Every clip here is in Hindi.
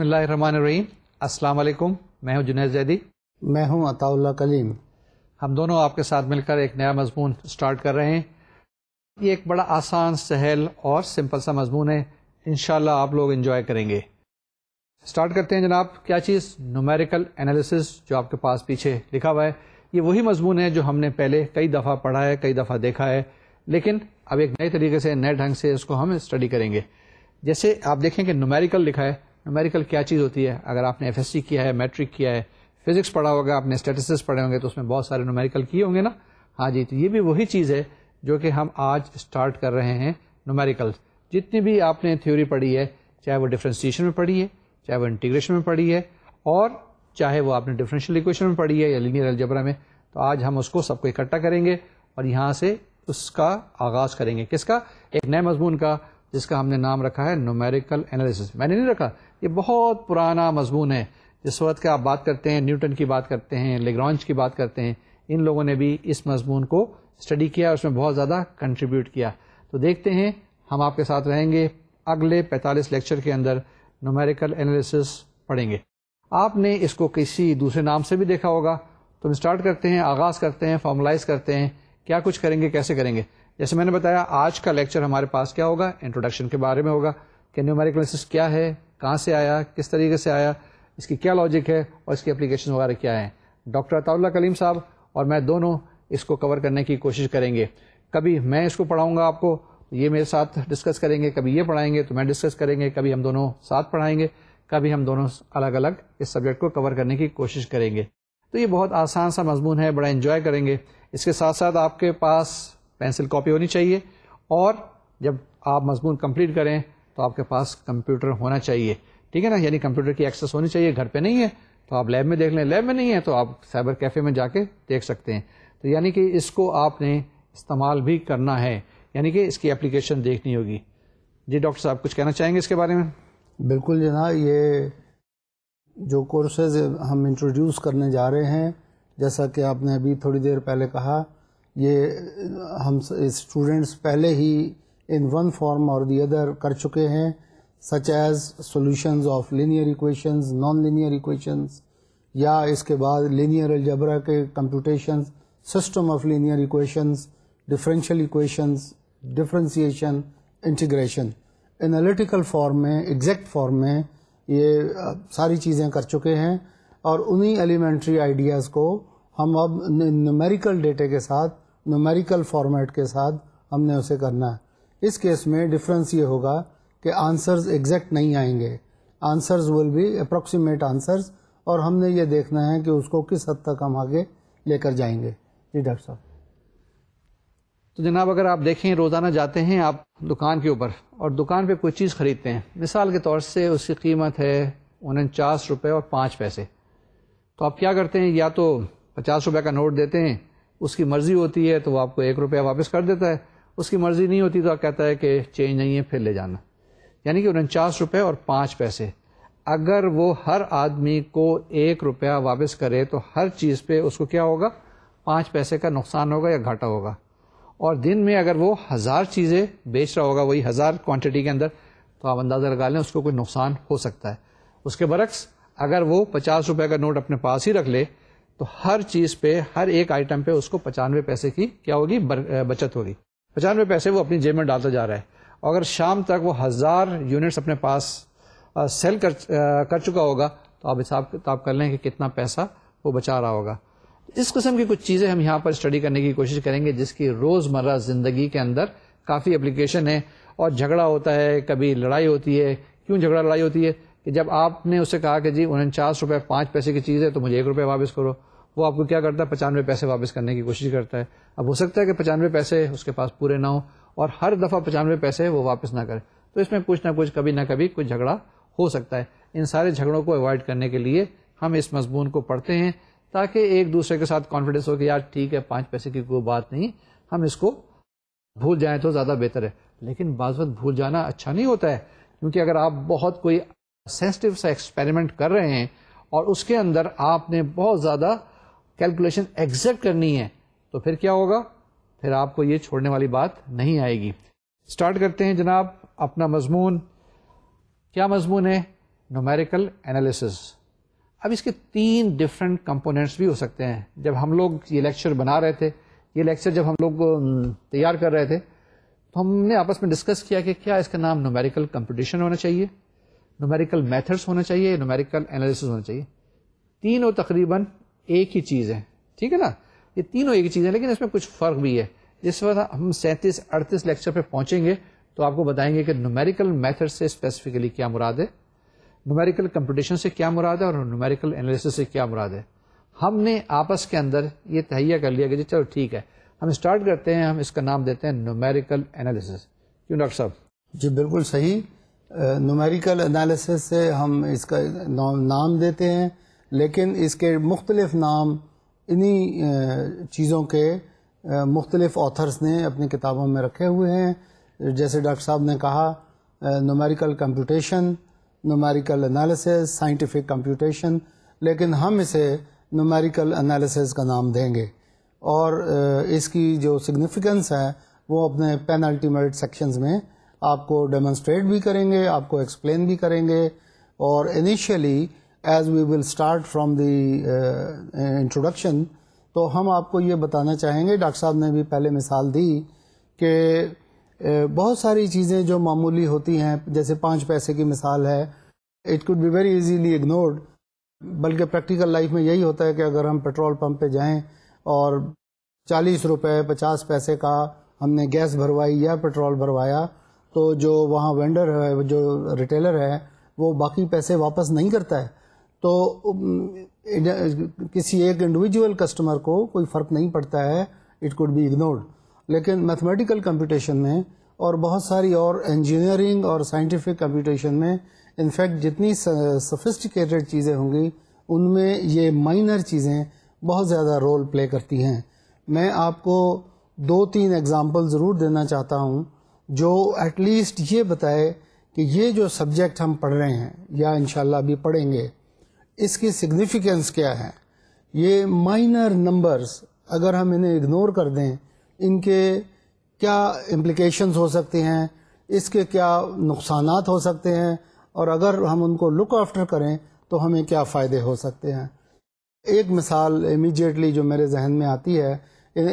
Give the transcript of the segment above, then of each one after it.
बिसमीम अस्सलाम वालेकुम मैं हूं जुनेद जैदी मैं हूं अताउल्ला कलीम हम दोनों आपके साथ मिलकर एक नया मजमून स्टार्ट कर रहे हैं ये एक बड़ा आसान सहल और सिंपल सा मजमून है इन आप लोग इन्जॉय करेंगे स्टार्ट करते हैं जनाब क्या चीज़ नोमेरिकल एनालिसिस जो आपके पास पीछे लिखा हुआ है ये वही मजमून है जो हमने पहले कई दफ़ा पढ़ा है कई दफ़ा देखा है लेकिन अब एक नए तरीके से नए ढंग से इसको हम स्टडी करेंगे जैसे आप देखें कि नोमेरिकल लिखा है न्यूमेरिकल क्या चीज़ होती है अगर आपने एफ किया है मैट्रिक किया है फिजिक्स पढ़ा होगा आपने स्टेटिस्टिक्स पढ़े होंगे तो उसमें बहुत सारे न्यूमेरिकल किए होंगे ना हाँ जी तो ये भी वही चीज़ है जो कि हम आज स्टार्ट कर रहे हैं न्यूमेरिकल्स जितनी भी आपने थ्योरी पढ़ी है चाहे वो डिफ्रेंसीशन में पढ़ी है चाहे वो इंटीग्रेशन में पढ़ी है और चाहे वो आपने डिफरेंशियल इक्वेशन में पढ़ी है या लीनियर एल्जबरा में तो आज हम उसको सबको इकट्ठा करेंगे और यहाँ से उसका आगाज़ करेंगे किसका एक नए मजमून का जिसका हमने नाम रखा है नोमेरिकल एनालिसिस मैंने नहीं रखा ये बहुत पुराना मजमून है जिस वक्त का आप बात करते हैं न्यूटन की बात करते हैं लेग्रॉन्च की बात करते हैं इन लोगों ने भी इस मजमून को स्टडी किया और उसमें बहुत ज़्यादा कंट्रीब्यूट किया तो देखते हैं हम आपके साथ रहेंगे अगले 45 लेक्चर के अंदर नोमेरिकल एनालिसिस पढ़ेंगे आपने इसको किसी दूसरे नाम से भी देखा होगा तो हम स्टार्ट करते हैं आगाज़ करते हैं फॉर्मलाइज करते हैं क्या कुछ करेंगे कैसे करेंगे जैसे मैंने बताया आज का लेक्चर हमारे पास क्या होगा इंट्रोडक्शन के बारे में होगा कि न्यूमेरिकल एनालिसिस क्या है कहाँ से आया किस तरीके से आया इसकी क्या लॉजिक है और इसकी एप्लीकेशन वगैरह क्या है डॉक्टर अताउल्ला कलीम साहब और मैं दोनों इसको कवर करने की कोशिश करेंगे कभी मैं इसको पढ़ाऊँगा आपको ये मेरे साथ डिस्कस करेंगे कभी ये पढ़ाएंगे तो मैं डिस्कस करेंगे कभी हम दोनों साथ पढ़ाएंगे कभी हम दोनों अलग अलग इस सब्जेक्ट को कवर करने की कोशिश करेंगे तो ये बहुत आसान सा मजमून है बड़ा इन्जॉय करेंगे इसके साथ साथ आपके पास पेंसिल कॉपी होनी चाहिए और जब आप मजमून कंप्लीट करें तो आपके पास कंप्यूटर होना चाहिए ठीक है ना यानी कंप्यूटर की एक्सेस होनी चाहिए घर पे नहीं है तो आप लैब में देख लें लैब में नहीं है तो आप साइबर कैफ़े में जाके देख सकते हैं तो यानी कि इसको आपने इस्तेमाल भी करना है यानी कि इसकी एप्लीकेशन देखनी होगी जी डॉक्टर साहब कुछ कहना चाहेंगे इसके बारे में बिल्कुल जनाब ये जो कोर्सेज हम इंट्रोड्यूस करने जा रहे हैं जैसा कि आपने अभी थोड़ी देर पहले कहा ये हम स्टूडेंट्स पहले ही in one form or the other kar chuke hain such as solutions of linear equations non-linear equations या इसके बाद linear algebra के computations system of linear equations differential equations differentiation integration analytical form में एग्जैक्ट फॉर्म में ये सारी चीज़ें कर चुके हैं और उन्हीं एलिमेंट्री आइडियाज़ को हम अब न्यूमेरिकल डेटे के साथ न्यूमेरिकल फॉर्मेट के साथ हमने उसे करना है इस केस में डिफरेंस ये होगा कि आंसर्स एग्जैक्ट नहीं आएंगे answers will be approximate answers और हमने ये देखना है कि उसको किस हद तक हम आगे लेकर जाएंगे जी डॉक्टर साहब तो जनाब अगर आप देखें रोज़ाना जाते हैं आप दुकान के ऊपर और दुकान पे कोई चीज़ ख़रीदते हैं मिसाल के तौर से उसकी कीमत है उनचास रुपये और पाँच पैसे तो आप क्या करते हैं या तो पचास रुपये का नोट देते हैं उसकी मर्ज़ी होती है तो वो आपको एक रुपया वापस कर देता है उसकी मर्ज़ी नहीं होती तो कहता है कि चेंज नहीं है फिर ले जाना यानी कि उनचास रुपये और पाँच पैसे अगर वो हर आदमी को एक रुपया वापस करे तो हर चीज़ पे उसको क्या होगा पाँच पैसे का नुकसान होगा या घाटा होगा और दिन में अगर वो हज़ार चीज़ें बेच रहा होगा वही हज़ार क्वांटिटी के अंदर तो आप अंदाज़ा लगा लें उसको कोई नुकसान हो सकता है उसके बरक्स अगर वो पचास रुपये का नोट अपने पास ही रख ले तो हर चीज़ पे हर एक आइटम पे उसको पचानवे पैसे की क्या होगी बचत होगी पचानवे पैसे वो अपनी जेब में डालता जा रहा है अगर शाम तक वो हज़ार यूनिट्स अपने पास आ, सेल कर आ, कर चुका होगा तो आप हिसाब किताब कर लें कि कितना पैसा वो बचा रहा होगा इस किस्म की कुछ चीज़ें हम यहाँ पर स्टडी करने की कोशिश करेंगे जिसकी रोज़मर्रा ज़िंदगी के अंदर काफ़ी एप्लीकेशन है और झगड़ा होता है कभी लड़ाई होती है क्यों झगड़ा लड़ाई होती है कि जब आपने उससे कहा कि जी उनचास रुपये पाँच पैसे की चीज़ है तो मुझे एक रुपये वापस करो वो आपको क्या करता है पचानवे पैसे वापस करने की कोशिश करता है अब हो सकता है कि पचानवे पैसे उसके पास पूरे ना हो और हर दफ़ा पचानवे पैसे वो वापस ना करे तो इसमें कुछ ना कुछ कभी ना कभी कुछ झगड़ा हो सकता है इन सारे झगड़ों को अवॉइड करने के लिए हम इस मजमून को पढ़ते हैं ताकि एक दूसरे के साथ कॉन्फिडेंस हो कि यार ठीक है पाँच पैसे की कोई बात नहीं हम इसको भूल जाएं तो ज़्यादा बेहतर है लेकिन बाज़ भूल जाना अच्छा नहीं होता है क्योंकि अगर आप बहुत कोई सेंसिटिव सा एक्सपेरिमेंट कर रहे हैं और उसके अंदर आपने बहुत ज़्यादा कैलकुलेशन एग्जैक्ट करनी है तो फिर क्या होगा फिर आपको ये छोड़ने वाली बात नहीं आएगी स्टार्ट करते हैं जनाब अपना मजमून क्या मजमून है नोमेरिकल एनालिसिस अब इसके तीन डिफरेंट कंपोनेंट्स भी हो सकते हैं जब हम लोग ये लेक्चर बना रहे थे ये लेक्चर जब हम लोग तैयार कर रहे थे तो हमने आपस में डिस्कस किया कि क्या इसका नाम नोमेरिकल कंपटीशन होना चाहिए नोमेरिकल मेथड्स होना चाहिए नोमेरिकल एनालिसिस होना चाहिए तीनों तकरीबन एक ही चीज़ है ठीक है ना ये तीनों एक ही चीज़ है लेकिन इसमें कुछ फ़र्क भी है जिस वक्त हम सैंतीस अड़तीस लेक्चर पे पहुंचेंगे तो आपको बताएंगे कि न्यूमेरिकल मेथड से स्पेसिफिकली क्या मुराद है न्यूमेरिकल कंपटीशन से क्या मुराद है और न्यूमेरिकल एनालिसिस से क्या मुराद है हमने आपस के अंदर ये तहैया कर लिया कि जी चलो ठीक है हम स्टार्ट करते हैं हम इसका नाम देते हैं न्यूमेरिकल एनालिसिस क्यों डॉक्टर साहब जी बिल्कुल सही न्यूमेरिकल एनालिसिस से हम इसका नाम देते हैं लेकिन इसके मुख्तलिफ़ नाम इन्हीं चीज़ों के मुख्तलिफ़ ऑथर्स ने अपनी किताबों में रखे हुए हैं जैसे डॉक्टर साहब ने कहा numerical computation numerical analysis scientific computation लेकिन हम इसे नोमेरिकल एनालिसिस का नाम देंगे और इसकी जो सिग्निफिकेंस है वो अपने पेन अल्टीमेट सेक्शन में आपको डेमोन्स्ट्रेट भी करेंगे आपको एक्सप्लेन भी करेंगे और initially as we will start from the introduction तो हम आपको ये बताना चाहेंगे डॉक्टर साहब ने भी पहले मिसाल दी कि uh, बहुत सारी चीज़ें जो मामूली होती हैं जैसे पाँच पैसे की मिसाल है it could be very easily ignored बल्कि प्रैक्टिकल लाइफ में यही होता है कि अगर हम पेट्रोल पंप पे जाएं और चालीस रुपए पचास पैसे का हमने गैस भरवाई या पेट्रोल भरवाया तो जो वहाँ वेंडर है जो रिटेलर है वो बाकी पैसे वापस नहीं करता है तो किसी एक इंडिविजुअल कस्टमर को कोई फ़र्क नहीं पड़ता है इट कुड बी इग्नोर्ड लेकिन मैथमेटिकल कंप्यूटेशन में और बहुत सारी और इंजीनियरिंग और साइंटिफिक कंप्यूटेशन में इनफैक्ट जितनी सफिस्टिकेटेड चीज़ें होंगी उनमें ये माइनर चीज़ें बहुत ज़्यादा रोल प्ले करती हैं मैं आपको दो तीन एग्जाम्पल ज़रूर देना चाहता हूँ जो एटलीस्ट ये बताए कि ये जो सब्जेक्ट हम पढ़ रहे हैं या इन अभी पढ़ेंगे इसकी सिग्निफिकेंस क्या है ये माइनर नंबर्स अगर हम इन्हें इग्नोर कर दें इनके क्या इम्प्लिकेशंस हो सकते हैं इसके क्या नुकसान हो सकते हैं और अगर हम उनको लुक आफ्टर करें तो हमें क्या फ़ायदे हो सकते हैं एक मिसाल इमीडिएटली जो मेरे जहन में आती है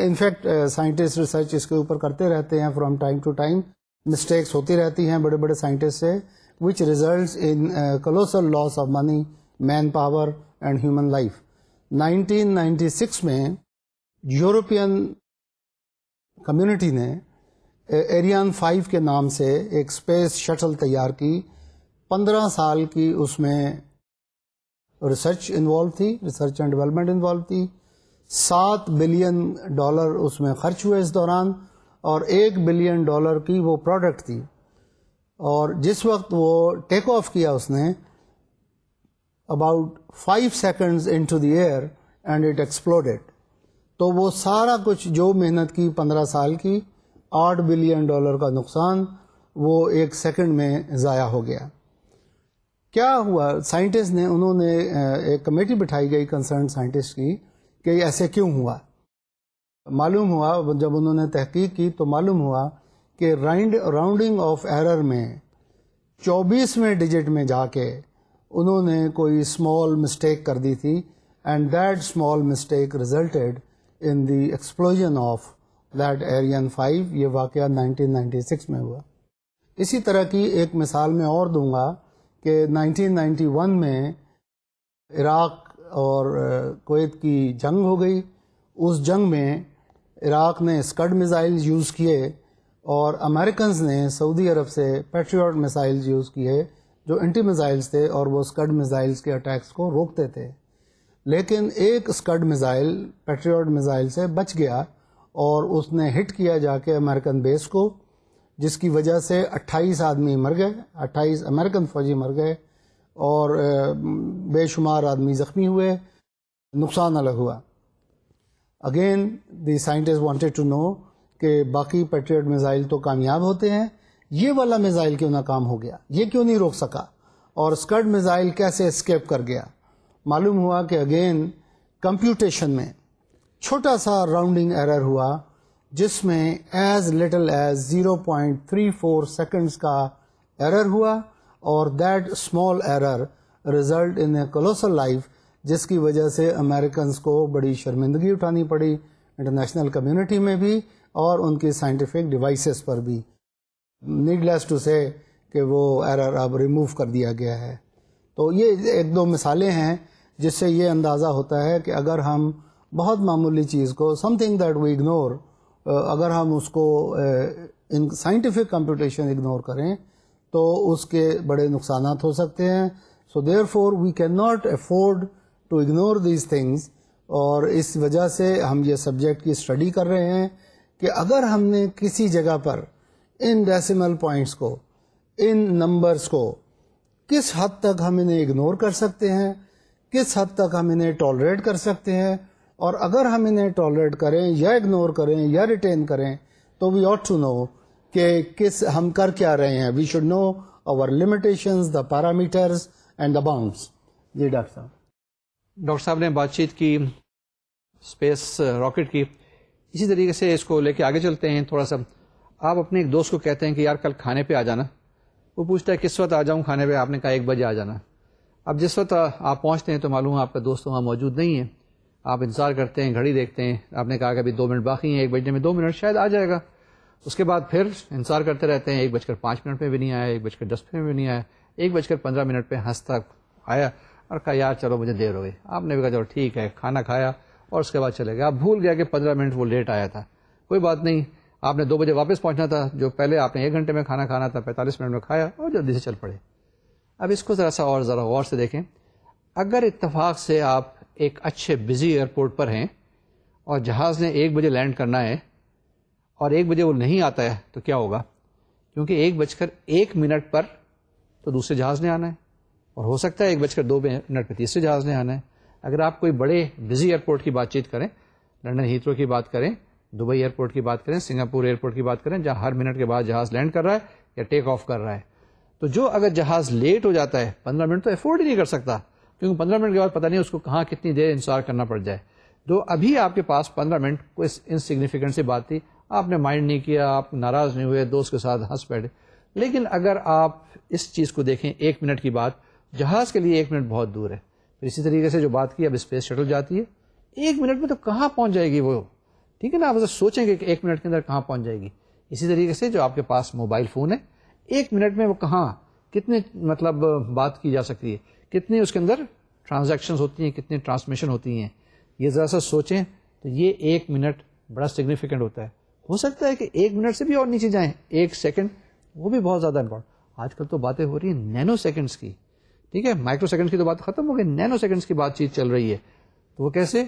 इनफैक्ट साइंटिस्ट रिसर्च इसके ऊपर करते रहते हैं from time to time mistakes होती रहती हैं बड़े बड़े साइंटिस्ट से which result in colossal loss of money manpower and human life 1996 में यूरोपियन कम्युनिटी ने एरियन फाइव के नाम से एक स्पेस शटल तैयार की पंद्रह साल की उसमें रिसर्च इन्वॉल्व थी रिसर्च एंड डेवलपमेंट इन्वॉल्व थी सात बिलियन डॉलर उसमें खर्च हुए इस दौरान और एक बिलियन डॉलर की वो प्रोडक्ट थी और जिस वक्त वो टेक ऑफ किया उसने about five seconds into the air and it exploded तो वो सारा कुछ जो मेहनत की पंद्रह साल की आठ बिलियन डॉलर का नुकसान वो एक सेकंड में ज़ाया हो गया क्या हुआ साइंटिस्ट ने उन्होंने एक कमेटी बिठाई गई कंसर्न साइंटिस्ट की कि ऐसे क्यों हुआ मालूम हुआ जब उन्होंने तहकीक की तो मालूम हुआ कि राउंड राउंडिंग ऑफ एरर में चौबीसवें डिजिट में जाके उन्होंने कोई स्मॉल मिस्टेक कर दी थी and that small mistake resulted in the explosion of that Ariane five ये वाक़ 1996 में हुआ इसी तरह की एक मिसाल मैं और दूंगा कि 1991 में इराक़ और कोत की जंग हो गई उस जंग में इराक़ ने स्कड मिज़ाइल यूज़ किए और अमेरिकन ने सऊदी अरब से पेट्रियाट मिसाइल यूज़ किए जो एंटी मिज़ाइल्स थे और वो स्कड मिज़ाइल्स के अटैक्स को रोकते थे लेकिन एक स्कड मिज़ाइल पेट्रियाट मिज़ाइल से बच गया और उसने हिट किया जाके अमेरिकन बेस को जिसकी वजह से 28 आदमी मर गए 28 अमेरिकन फ़ौजी मर गए और बेशुमार आदमी ज़ख्मी हुए नुकसान अलग हुआ again the scientist wanted to know कि बाकी पेट्रियड मिज़ाइल तो कामयाब होते हैं ये वाला मिज़ाइल क्यों नाकाम हो गया ये क्यों नहीं रोक सका और स्कर्ड मिज़ाइल कैसे स्केप कर गया मालूम हुआ कि अगेन कंप्यूटेशन में छोटा सा राउंडिंग एरर हुआ जिसमें एज लिटल एज 0.34 सेकंड्स का एरर हुआ और that small error result in a colossal life जिसकी वजह से अमेरिकन को बड़ी शर्मिंदगी उठानी पड़ी इंटरनेशनल कम्युनिटी में भी और उनकी साइंटिफिक डिवाइसेस पर भी नीडलेस टू से कि वो एरर अब रिमूव कर दिया गया है तो ये एक दो मिसालें हैं जिससे ये अंदाज़ा होता है कि अगर हम बहुत मामूली चीज़ को समथिंग दैट वी इग्नोर अगर हम उसको इन साइंटिफिक कंप्यूटेशन इग्नोर करें तो उसके बड़े नुकसान हो सकते हैं so therefore we can cannot afford to ignore these things और इस वजह से हम ये सब्जेक्ट की स्टडी कर रहे हैं कि अगर हमने किसी जगह पर इन डेसिमल पॉइंट्स को इन नंबर्स को किस हद तक हम इन्हें इग्नोर कर सकते हैं किस हद तक हम इन्हें टॉलरेट कर सकते हैं और अगर हम इन्हें टॉलरेट करें या इग्नोर करें या रिटेन करें तो वी ऑट टू नो कि किस हम कर क्या रहे हैं we should know our limitations the parameters and the bounds जी डॉक्टर साहब डॉक्टर साहब ने बातचीत की स्पेस रॉकेट uh, की इसी तरीके से इसको लेके आगे चलते हैं थोड़ा सा आप अपने एक दोस्त को कहते हैं कि यार कल खाने पे आ जाना वो पूछता है किस वक्त आ जाऊँ खाने पे आपने कहा एक बजे आ जाना अब जिस वक्त आप पहुँचते हैं तो मालूम है आपका दोस्त वहाँ मौजूद नहीं है आप इंतज़ार करते हैं घड़ी देखते हैं आपने कहा कि अभी दो मिनट बाकी हैं एक बजने में दो मिनट शायद आ जाएगा उसके बाद फिर इंतजार करते रहते हैं एक बजकर पाँच मिनट में भी नहीं आया एक बजकर दस मिनट में भी नहीं आया एक बजकर पंद्रह मिनट पर हंसता आया और कहा यार चलो मुझे देर हो गई आपने भी कहा चलो ठीक है खाना खाया और उसके बाद चले गए आप भूल गया कि पंद्रह मिनट वो लेट आया था कोई बात नहीं आपने दो बजे वापस पहुंचना था जो पहले आपने एक घंटे में खाना खाना था पैंतालीस मिनट में खाया और जल्दी से चल पड़े अब इसको ज़रा सा और ज़रा गौर से देखें अगर इत्तेफाक से आप एक अच्छे बिजी एयरपोर्ट पर हैं और जहाज़ ने एक बजे लैंड करना है और एक बजे वो नहीं आता है तो क्या होगा क्योंकि एक बजकर एक मिनट पर तो दूसरे जहाज़ ने आना है और हो सकता है एक बजकर दो मिनट पर तीसरे जहाज़ ने आना है अगर आप कोई बड़े बिजी एयरपोर्ट की बातचीत करें लंडन हीथ्रो की बात करें दुबई एयरपोर्ट की बात करें सिंगापुर एयरपोर्ट की बात करें जहाँ हर मिनट के बाद जहाज़ लैंड कर रहा है या टेक ऑफ कर रहा है तो जो अगर जहाज़ लेट हो जाता है पंद्रह मिनट तो एफोर्ड ही नहीं कर सकता क्योंकि पंद्रह मिनट के बाद पता नहीं उसको कहाँ कितनी देर इंतजार करना पड़ जाए तो अभी आपके पास पंद्रह मिनट कोई इनसिग्निफिकेंट सी बात थी आपने माइंड नहीं किया आप नाराज़ नहीं हुए दोस्त के साथ हंस बैठे लेकिन अगर आप इस चीज़ को देखें एक मिनट की बात जहाज़ के लिए एक मिनट बहुत दूर है फिर तो इसी तरीके से जो बात की अब स्पेस शटल जाती है एक मिनट में तो कहाँ पहुँच जाएगी वो ठीक है ना आप जरा सोचेंगे कि एक मिनट के अंदर कहाँ पहुँच जाएगी इसी तरीके से जो आपके पास मोबाइल फ़ोन है एक मिनट में वो कहाँ कितने मतलब बात की जा सकती है कितने उसके अंदर ट्रांजैक्शंस होती हैं कितने ट्रांसमिशन होती हैं ये ज़रा सा सोचें तो ये एक मिनट बड़ा सिग्निफिकेंट होता है हो सकता है कि एक मिनट से भी और नीचे जाएं एक सेकंड वो भी बहुत ज़्यादा इम्पोर्टेंट आजकल तो बातें हो रही हैं नैनो सेकंड्स की ठीक है माइक्रो सेकंड्स की तो बात खत्म हो गई नैनो सेकंड्स की बातचीत चल रही है तो वो कैसे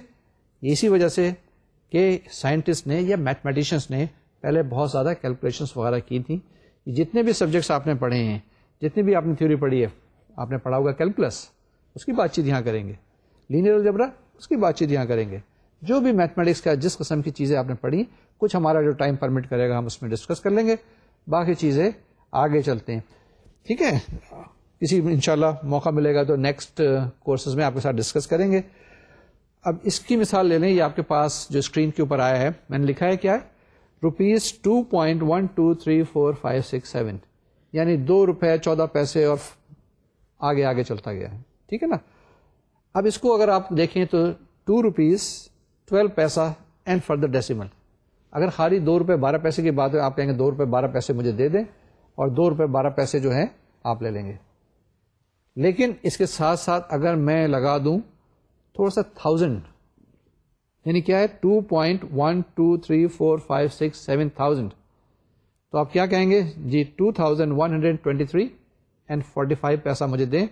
इसी वजह से कि साइंटिस्ट ने या मैथमेटिशन्स ने पहले बहुत ज़्यादा कैलकुलेशंस वगैरह की थी जितने भी सब्जेक्ट्स आपने पढ़े हैं जितनी भी आपने थ्योरी पढ़ी है आपने पढ़ा होगा कैलकुलस उसकी बातचीत यहाँ करेंगे लीनियर अलजबरा उसकी बातचीत यहाँ करेंगे जो भी मैथमेटिक्स का जिस किस्म की चीज़ें आपने पढ़ी कुछ हमारा जो टाइम परमिट करेगा हम उसमें डिस्कस कर लेंगे बाकी चीज़ें आगे चलते हैं ठीक है किसी इन मौका मिलेगा तो नेक्स्ट कोर्सेज uh, में आपके साथ डिस्कस करेंगे अब इसकी मिसाल ले लें ये आपके पास जो स्क्रीन के ऊपर आया है मैंने लिखा है क्या है rupees two point one two three four five six seven यानी दो रुपये चौदह पैसे और आगे आगे चलता गया है ठीक है ना अब इसको अगर आप देखें तो टू रुपीज़ ट्वेल्व पैसा एंड फर्दर डेसिमल अगर खाली दो रुपये बारह पैसे की बात है आप कहेंगे दो रुपये बारह पैसे मुझे दे दें और दो रुपये बारह पैसे जो हैं आप ले लेंगे लेकिन इसके साथ साथ अगर मैं लगा दूं थोड़ा सा थाउजेंड यानी क्या है two point one two three four five six seven thousand तो आप क्या कहेंगे जी two thousand one hundred twenty three and forty five पैसा मुझे दें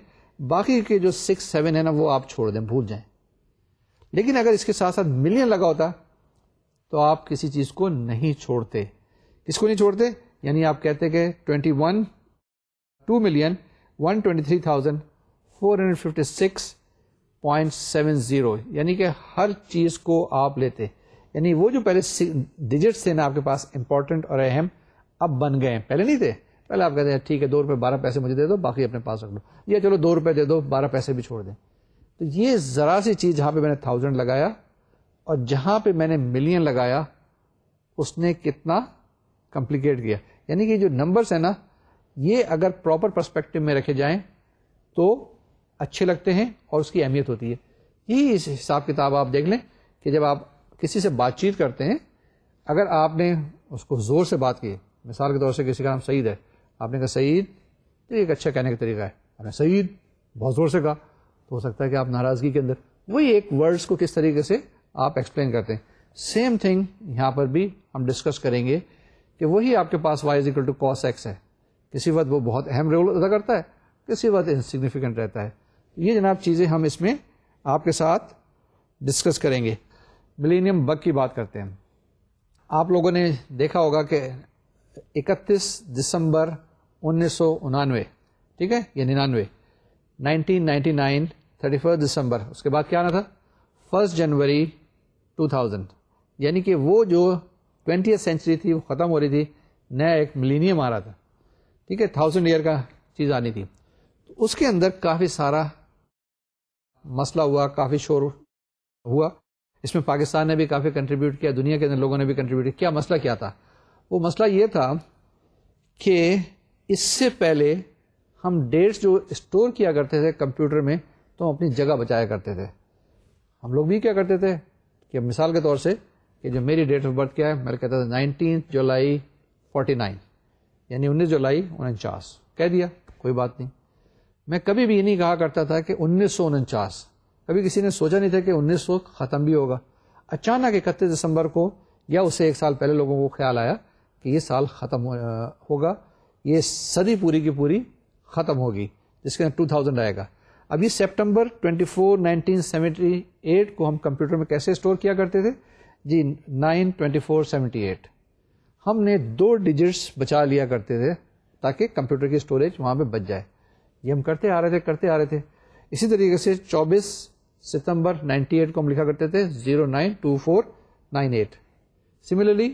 बाकी के जो सिक्स सेवन है ना वो आप छोड़ दें भूल जाएं लेकिन अगर इसके साथ साथ मिलियन लगा होता तो आप किसी चीज़ को नहीं छोड़ते किसको नहीं छोड़ते यानी आप कहते कि twenty one two million one twenty three thousand four hundred fifty six point seven zero यानी कि हर चीज़ को आप लेते यानी वो जो पहले डिजिट्स थे ना आपके पास इंपॉर्टेंट और अहम अब बन गए पहले नहीं थे पहले आप कहते हैं ठीक है दो रुपये बारह पैसे मुझे दे दो बाकी अपने पास रख लो या चलो दो रुपये दे दो बारह पैसे भी छोड़ दें तो ये ज़रा सी चीज़ जहाँ पे मैंने थाउजेंड लगाया और जहाँ पे मैंने मिलियन लगाया उसने कितना कॉम्प्लिकेट किया यानी कि जो नंबर्स हैं ना ये अगर प्रॉपर परस्पेक्टिव में रखे जाएं तो अच्छे लगते हैं और उसकी अहमियत होती है यही इस हिसाब किताब आप देख लें कि जब आप किसी से बातचीत करते हैं अगर आपने उसको ज़ोर से बात की मिसाल के तौर से किसी का नाम सईद है आपने कहा सईद ये एक अच्छा कहने का तरीका है आपने सईद बहुत ज़ोर से कहा तो हो सकता है कि आप नाराज़गी के अंदर वही एक वर्ड्स को किस तरीके से आप एक्सप्लेन करते हैं सेम थिंग यहाँ पर भी हम डिस्कस करेंगे कि वही आपके पास Y is equal to cos X है किसी वक्त वो बहुत अहम रोल अदा करता है किसी वक्त इनसिग्निफिकेंट रहता है ये जनाब चीज़ें हम इसमें आपके साथ डिस्कस करेंगे मिलेनियम बग की बात करते हैं आप लोगों ने देखा होगा कि 31 दिसंबर उन्नीस ठीक है या निन्यानवे 1999 31 दिसंबर उसके बाद क्या आना था फर्स्ट जनवरी 2000 यानी कि वो जो ट्वेंटी सेंचुरी थी वो ख़त्म हो रही थी नया एक मिलीनियम आ रहा था ठीक है थाउजेंड ईयर का चीज़ आनी थी तो उसके अंदर काफ़ी सारा मसला हुआ काफ़ी शोर हुआ इसमें पाकिस्तान ने भी काफ़ी कंट्रीब्यूट किया दुनिया के अंदर लोगों ने भी कंट्रीब्यूट किया क्या मसला क्या था वो मसला ये था कि इससे पहले हम डेट्स जो स्टोर किया करते थे कंप्यूटर में तो हम अपनी जगह बचाया करते थे हम लोग भी क्या करते थे कि मिसाल के तौर से कि जो मेरी डेट ऑफ बर्थ क्या है मैं कहता था नाइनटीन जुलाई फोर्टी नाइन यानी उन्नीस जुलाई उनचास कह दिया कोई बात नहीं मैं कभी भी नहीं कहा करता था कि उन्नीस कभी किसी ने सोचा नहीं था कि उन्नीस ख़त्म भी होगा अचानक इकतीस दिसंबर को या उससे एक साल पहले लोगों को ख्याल आया कि ये साल ख़त्म हो, होगा ये सदी पूरी की पूरी ख़त्म होगी जिसके अंदर 2000 आएगा अब ये सितंबर 24 1978 को हम कंप्यूटर में कैसे स्टोर किया करते थे जी 9 24 78 हमने दो डिजिट्स बचा लिया करते थे ताकि कंप्यूटर की स्टोरेज वहाँ पे बच जाए ये हम करते आ रहे थे करते आ रहे थे इसी तरीके से 24 सितंबर 98 को हम लिखा करते थे 092498 सिमिलरली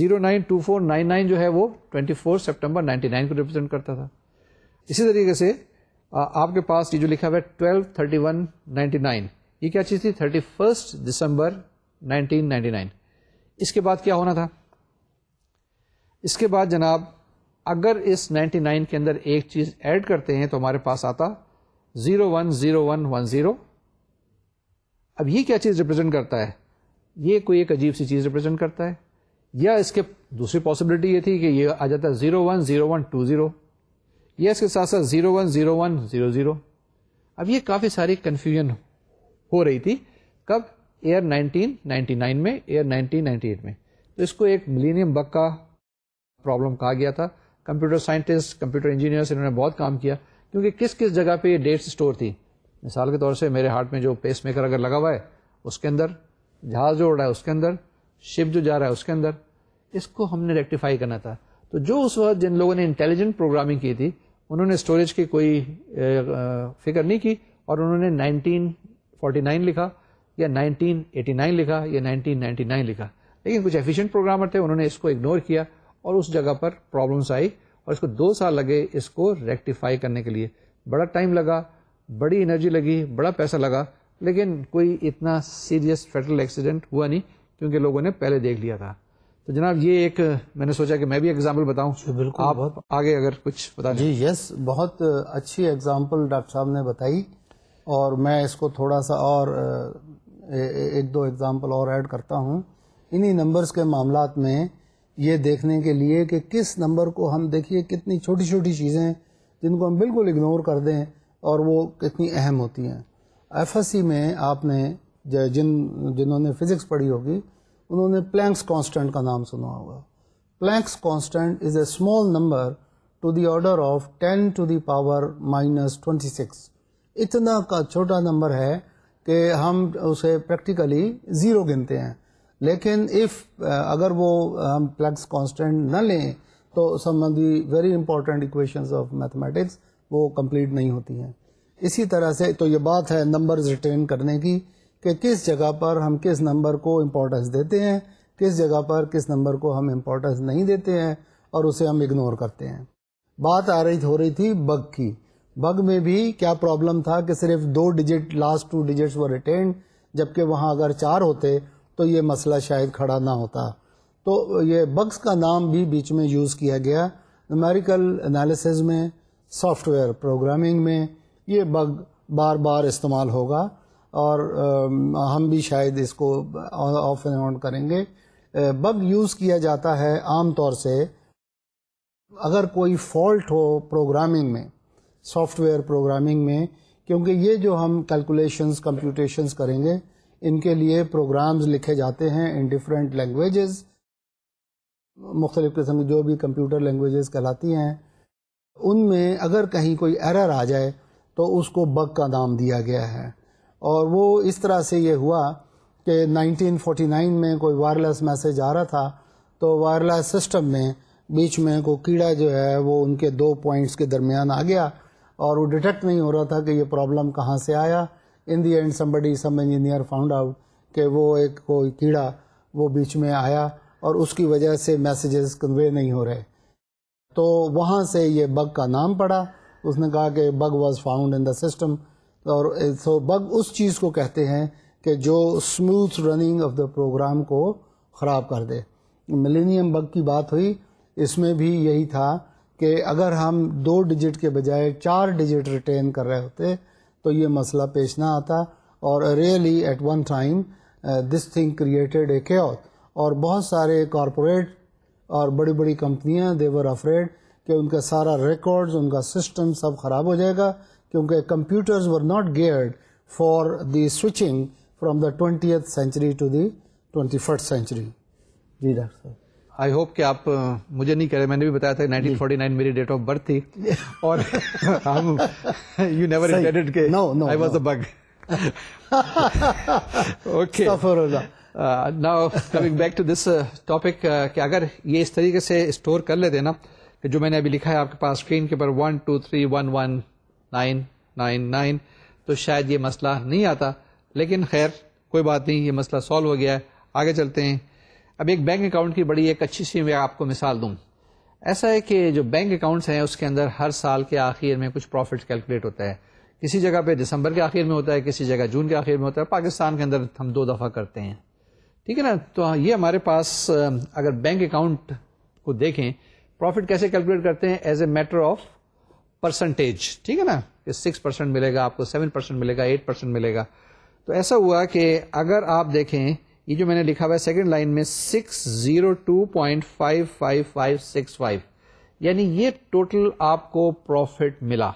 092499 जो है वो 24 सितंबर 99 को रिप्रेजेंट करता था इसी तरीके से आपके पास ये जो लिखा हुआ है twelve thirty one ninety nine ये क्या चीज़ थी thirty first December nineteen ninety nine इसके बाद क्या होना था इसके बाद जनाब अगर इस 99 के अंदर एक चीज ऐड करते हैं तो हमारे पास आता 010110 अब ये क्या चीज रिप्रेजेंट करता है ये कोई एक अजीब सी चीज रिप्रेजेंट करता है या इसके दूसरी पॉसिबिलिटी ये थी कि ये आ जाता है zero one zero one two zero या इसके साथ साथ zero one zero one zero zero अब ये काफ़ी सारी कन्फ्यूजन हो रही थी कब एयर 1999 में एयर 1998 में तो इसको एक मिलीनियम बग का प्रॉब्लम कहा गया था कंप्यूटर साइंटिस्ट कंप्यूटर इंजीनियर्स इन्होंने बहुत काम किया क्योंकि किस किस जगह पे ये डेट्स स्टोर थी मिसाल के तौर से मेरे हार्ट में जो पेस मेकर अगर लगा हुआ है उसके अंदर जहाज जो उड़ रहा है उसके अंदर शिप जो जा रहा है उसके अंदर इसको हमने रेक्टिफाई करना था तो जो उस वक्त जिन लोगों ने इंटेलिजेंट प्रोग्रामिंग की थी उन्होंने स्टोरेज की कोई फिक्र नहीं की और उन्होंने 1949 लिखा या 1989 लिखा या 1999 लिखा लेकिन कुछ एफिशिएंट प्रोग्रामर थे उन्होंने इसको इग्नोर किया और उस जगह पर प्रॉब्लम्स आई और इसको दो साल लगे इसको रेक्टिफाई करने के लिए बड़ा टाइम लगा बड़ी एनर्जी लगी बड़ा पैसा लगा लेकिन कोई इतना सीरियस फेटल एक्सीडेंट हुआ नहीं क्योंकि लोगों ने पहले देख लिया था तो जनाब ये एक मैंने सोचा कि मैं भी एग्जाम्पल बताऊं बिल्कुल आप बहुत आगे अगर कुछ बता जी यस बहुत अच्छी एग्जाम्पल डॉक्टर साहब ने बताई और मैं इसको थोड़ा सा और एक दो एग्जाम्पल और ऐड करता हूँ इन्हीं नंबर्स के मामला में ये देखने के लिए कि किस नंबर को हम देखिए कितनी छोटी छोटी चीज़ें हैं जिनको हम बिल्कुल इग्नोर कर दें और वो कितनी अहम होती हैं एफ में आपने जिन जिन्होंने फ़िज़िक्स पढ़ी होगी उन्होंने प्लैंक्स कांस्टेंट का नाम सुना होगा Planck's constant is a small number to the order of ten to the power minus twenty six इतना का छोटा नंबर है कि हम उसे प्रैक्टिकली ज़ीरो गिनते हैं लेकिन इफ़ uh, अगर वो uh, हम प्लग्स कांस्टेंट न लें तो some of the very important equations of mathematics वो कंप्लीट नहीं होती हैं इसी तरह से तो ये बात है नंबर्स रिटेन करने की कि किस जगह पर हम किस नंबर को इम्पोर्टेंस देते हैं किस जगह पर किस नंबर को हम इम्पोर्टेंस नहीं देते हैं और उसे हम इग्नोर करते हैं बात आ रही हो रही थी बग की बग में भी क्या प्रॉब्लम था कि सिर्फ दो डिजिट लास्ट टू डिजिट्स वो रिटेन जबकि वहाँ अगर चार होते तो ये मसला शायद खड़ा ना होता तो ये बग्स का नाम भी बीच में यूज़ किया गया न्यूमेरिकल एनालिसिस में सॉफ्टवेयर प्रोग्रामिंग में ये बग बार बार इस्तेमाल होगा और हम भी शायद इसको ऑफ एंड ऑन करेंगे बग यूज़ किया जाता है आम तौर से अगर कोई फॉल्ट हो प्रोग्रामिंग में सॉफ्टवेयर प्रोग्रामिंग में क्योंकि ये जो हम कैलकुलेशंस कंप्यूटेशंस करेंगे इनके लिए प्रोग्राम्स लिखे जाते हैं इन डिफरेंट लैंग्वेजेस मुख्तलिफ़ किस्म की जो भी कंप्यूटर लैंग्वेजेस कहलाती हैं उनमें अगर कहीं कोई एरर आ जाए तो उसको बग का नाम दिया गया है और वो इस तरह से ये हुआ कि 1949 में कोई वायरलेस मैसेज आ रहा था तो वायरलेस सिस्टम में बीच में को कीड़ा जो है वो उनके दो पॉइंट्स के दरमियान आ गया और वो डिटेक्ट नहीं हो रहा था कि ये प्रॉब्लम कहाँ से आया in the end somebody some engineer found out कि वो एक कोई कीड़ा वो बीच में आया और उसकी वजह से मैसेजेस कन्वे नहीं हो रहे तो वहाँ से ये बग का नाम पड़ा उसने कहा कि bug was found in the system और सो बग उस चीज़ को कहते हैं कि जो smooth running of the program को ख़राब कर दे मिलेनियम बग की बात हुई इसमें भी यही था कि अगर हम दो डिजिट के बजाय चार डिजिट रिटेन कर रहे होते तो ये मसला पेश ना आता और really at one time this thing created a क्योत और बहुत सारे कॉरपोरेट और बड़ी बड़ी कंपनियां देवर अफ्रेड कि उनका सारा रिकॉर्ड्स उनका सिस्टम सब ख़राब हो जाएगा क्योंकि computers were not geared for the switching from the twentieth century to the twenty first century जी डॉक्टर साहब आई होप कि आप मुझे नहीं कह रहे मैंने भी बताया था 1949 मेरी डेट ऑफ बर्थ थी और हम यू नेवर इंटेडेड के no no I was a bug okay now coming back to this topic कि अगर ये इस तरीके से स्टोर कर लेते ना कि जो मैंने अभी लिखा है आपके पास स्क्रीन के ऊपर one two three one one nine nine nine तो शायद ये मसला नहीं आता लेकिन खैर कोई बात नहीं ये मसला सॉल्व हो गया है आगे चलते हैं अब एक बैंक अकाउंट की बड़ी एक अच्छी सी मैं आपको मिसाल दूँ ऐसा है कि जो बैंक अकाउंट्स हैं उसके अंदर हर साल के आखिर में कुछ प्रॉफिट कैलकुलेट होता है किसी जगह पे दिसंबर के आखिर में होता है किसी जगह जून के आखिर में होता है पाकिस्तान के अंदर हम दो दफ़ा करते हैं ठीक है ना तो ये हमारे पास अगर बैंक अकाउंट को देखें प्रॉफिट कैसे कैलकुलेट करते हैं as a matter of percentage ठीक है ना कि सिक्स परसेंट मिलेगा आपको सेवन परसेंट मिलेगा एट परसेंट मिलेगा तो ऐसा हुआ कि अगर आप देखें ये जो मैंने लिखा हुआ है सेकेंड लाइन में six zero two point five five five six five यानी ये टोटल आपको प्रॉफिट मिला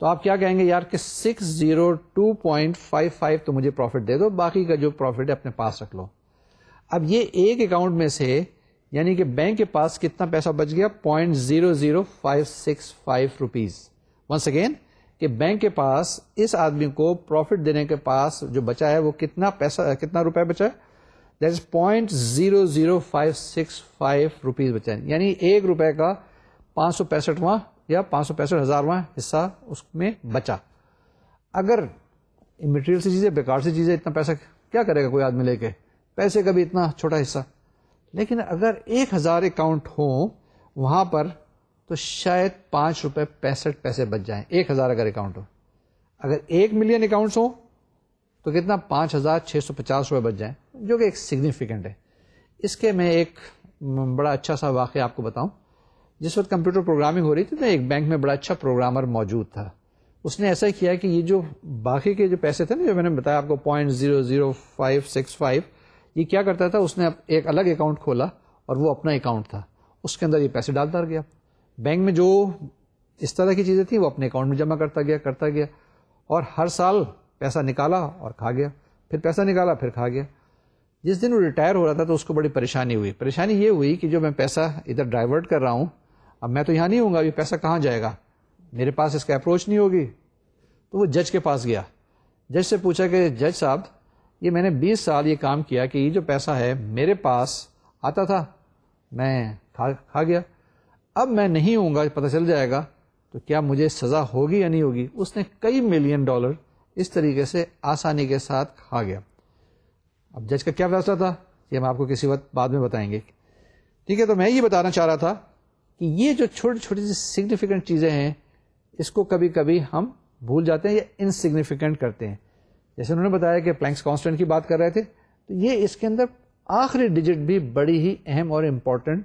तो आप क्या कहेंगे यार कि six zero two point five five तो मुझे प्रॉफिट दे दो बाकी का जो प्रॉफिट है अपने पास रख लो अब ये एक अकाउंट में से यानी कि बैंक के पास कितना पैसा बच गया point zero zero five six five rupees once again कि बैंक के पास इस आदमी को प्रॉफिट देने के पास जो बचा है वो कितना पैसा कितना रुपए बचा है that is point zero zero five six five rupees बचे यानी एक रुपए का पाँच सौ पैंसठवां या पाँच सौ पैंसठ हज़ारवा हिस्सा उसमें बचा अगर मटेरियल सी चीज़ें बेकार सी चीज़ें इतना पैसा क्या करेगा कोई आदमी लेके पैसे का भी इतना छोटा हिस्सा लेकिन अगर एक हज़ार अकाउंट हो वहाँ पर तो शायद पाँच रुपये पैंसठ पैसे बच जाएं एक हज़ार अगर अकाउंट हो अगर एक मिलियन अकाउंट्स हों तो कितना पाँच हज़ार छः सौ पचास रुपये बच जाएँ जो कि एक सिग्निफिकेंट है इसके मैं एक बड़ा अच्छा सा वाक़ आपको बताऊँ जिस वक्त कंप्यूटर प्रोग्रामिंग हो रही थी तो एक बैंक में बड़ा अच्छा प्रोग्रामर मौजूद था उसने ऐसा किया कि ये जो बाकी के जो पैसे थे ना जो मैंने बताया आपको point zero zero five six five ये क्या करता था उसने एक अलग अकाउंट खोला और वो अपना अकाउंट था उसके अंदर ये पैसे डालता गया बैंक में जो इस तरह की चीज़ें थी वो अपने अकाउंट में जमा करता गया करता गया और हर साल पैसा निकाला और खा गया फिर पैसा निकाला फिर खा गया जिस दिन वो रिटायर हो रहा था तो उसको बड़ी परेशानी हुई परेशानी ये हुई कि जो मैं पैसा इधर डाइवर्ट कर रहा हूँ अब मैं तो यहाँ नहीं हूँ ये पैसा कहाँ जाएगा मेरे पास इसका अप्रोच नहीं होगी तो वो जज के पास गया जज से पूछा कि जज साहब ये मैंने 20 साल ये काम किया कि ये जो पैसा है मेरे पास आता था मैं खा खा गया अब मैं नहीं हूँ पता चल जाएगा तो क्या मुझे सज़ा होगी या नहीं होगी उसने कई मिलियन डॉलर इस तरीके से आसानी के साथ खा गया अब जज का क्या फैसला था ये हम आपको किसी वक्त बाद में बताएंगे ठीक है तो मैं ये बताना चाह रहा था कि ये जो छोटी छोटी सी सिग्निफिकेंट चीज़ें हैं इसको कभी कभी हम भूल जाते हैं या इनसिग्निफिकेंट करते हैं जैसे उन्होंने बताया कि प्लैंक्स कांस्टेंट की बात कर रहे थे तो ये इसके अंदर आखिरी डिजिट भी बड़ी ही अहम और इम्पॉर्टेंट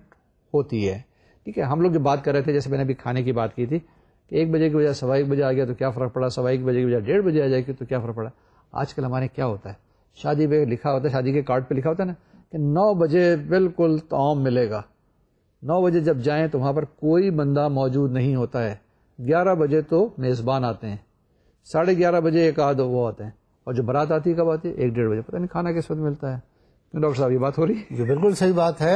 होती है ठीक है हम लोग जो बात कर रहे थे जैसे मैंने अभी खाने की बात की थी कि एक बजे की बजाय सवा एक बजे आ गया तो क्या फ़र्क पड़ा सवा एक बजे की बजाय डेढ़ बजे आ जाएगी तो क्या फ़र्क पड़ा आजकल हमारे क्या होता है शादी पे लिखा होता है शादी के कार्ड पे लिखा होता है ना कि नौ बजे बिल्कुल तमाम मिलेगा नौ बजे जब जाएँ तो वहाँ पर कोई बंदा मौजूद नहीं होता है ग्यारह बजे तो मेज़बान आते हैं साढ़े ग्यारह बजे एक आध वो आते हैं और जो बारात आती है कब आती है एक डेढ़ बजे पता नहीं खाना किस वक्त मिलता है डॉक्टर साहब ये बात हो रही है बिल्कुल सही बात है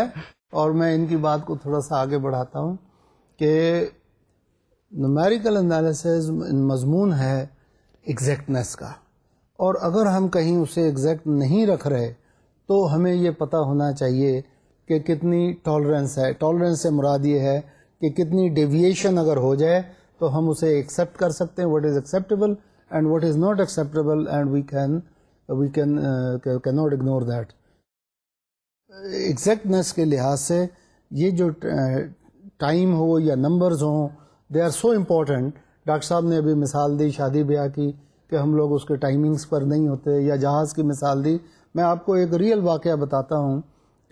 और मैं इनकी बात को थोड़ा सा आगे बढ़ाता हूँ कि नमेरिकल एनालिसिस मजमून है एग्जैक्टनेस का और अगर हम कहीं उसे एग्जैक्ट नहीं रख रहे तो हमें ये पता होना चाहिए कि कितनी टॉलरेंस है टॉलरेंस से मुराद ये है कि कितनी डेविएशन अगर हो जाए तो हम उसे एक्सेप्ट कर सकते हैं what is acceptable and what is not acceptable and we can we can can not ignore that exactness के लिहाज से ये जो टाइम हो या नंबर्स हों they are so important doctor साहब ने अभी मिसाल दी शादी ब्याह की कि हम लोग उसके टाइमिंग्स पर नहीं होते या जहाज़ की मिसाल दी मैं आपको एक रियल वाक़ बताता हूँ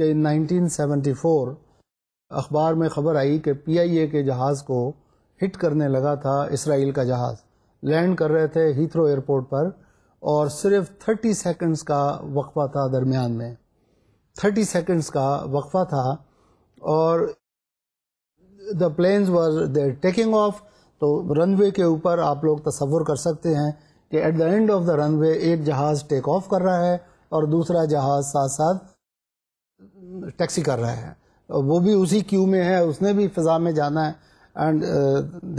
कि 1974 अखबार में ख़बर आई कि पीआईए के जहाज़ को हिट करने लगा था इसराइल का जहाज़ लैंड कर रहे थे हीथ्रो एयरपोर्ट पर और सिर्फ 30 सेकंड्स का वक्फा था दरमियान में 30 सेकंड्स का वक्फा था और the planes were there taking off तो रनवे के ऊपर आप लोग तस्वुर कर सकते हैं कि at the end of the runway एक जहाज़ टेक ऑफ कर रहा है और दूसरा जहाज़ साथ साथ टैक्सी कर रहा है और वो भी उसी क्यू में है उसने भी फ़िज़ा में जाना है and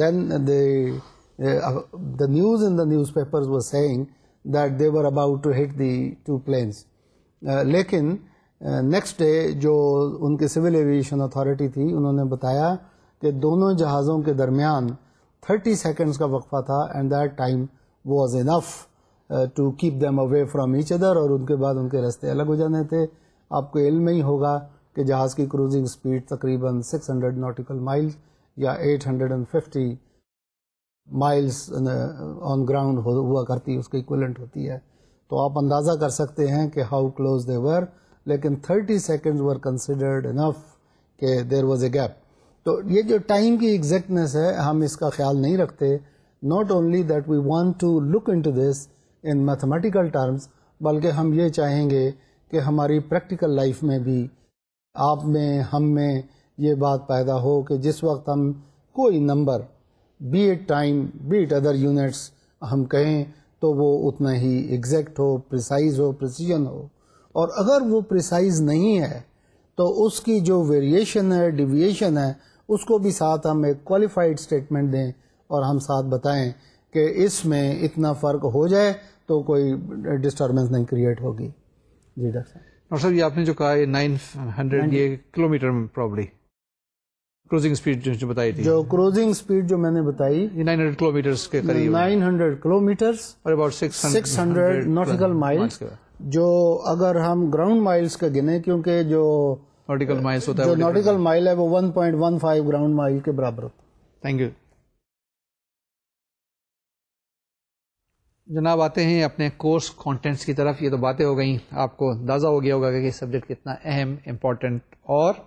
then the news in the newspapers were saying that they were about to hit the two planes लेकिन नेक्स्ट uh, डे जो उनकी सिविल एविएशन अथॉरिटी थी उन्होंने बताया कि दोनों जहाज़ों के दरमियान 30 सेकंड्स का वक्फा था and that time was enough to keep them away from each other और उनके बाद उनके रास्ते अलग हो जाने थे आपको इल्म ही होगा कि जहाज़ की क्रूजिंग स्पीड तकरीबन 600 नॉटिकल माइल या 850 माइल्स ऑन ग्राउंड हुआ करती उसके इक्वलेंट होती है तो आप अंदाज़ा कर सकते हैं कि हाउ क्लोज दे वर लेकिन 30 सेकंड्स वर कंसिडर्ड इनफ कि देर वाज ए गैप तो ये जो टाइम की एग्जैक्टनेस है हम इसका ख्याल नहीं रखते not only that we want to look into this in mathematical terms बल्कि हम ये चाहेंगे कि हमारी प्रैक्टिकल लाइफ में भी आप में हम में ये बात पैदा हो कि जिस वक्त हम कोई number be at time be at other units हम कहें तो वो उतना ही एग्जैक्ट हो प्रिसाइज हो प्रिसीजन हो और अगर वो प्रिसाइज नहीं है तो उसकी जो वेरिएशन है डिविएशन है उसको भी साथ हम एक क्वालिफाइड स्टेटमेंट दें और हम साथ बताएं कि इसमें इतना फ़र्क हो जाए तो कोई डिस्टर्बेंस नहीं क्रिएट होगी जी डॉक्टर साहब डॉक्टर साहब ये आपने जो कहा ये नाइन हंड्रेड हाँ ये किलोमीटर में प्रॉब्ली क्रूजिंग स्पीड जो बताई थी जो क्रूजिंग स्पीड जो मैंने बताई ये 900 किलोमीटर के करीब 900 किलोमीटर और अबाउट 600 600 नॉटिकल माइल्स जो अगर हम ग्राउंड माइल्स का गिने क्योंकि जो नॉटिकल माइल्स होता है जो नॉटिकल माइल है वो 1.15 ग्राउंड माइल के बराबर होता है थैंक यू जनाब आते हैं अपने कोर्स कंटेंट्स की तरफ ये तो बातें हो गई आपको अंदाज़ा हो गया होगा कि सब्जेक्ट कितना अहम इम्पॉर्टेंट और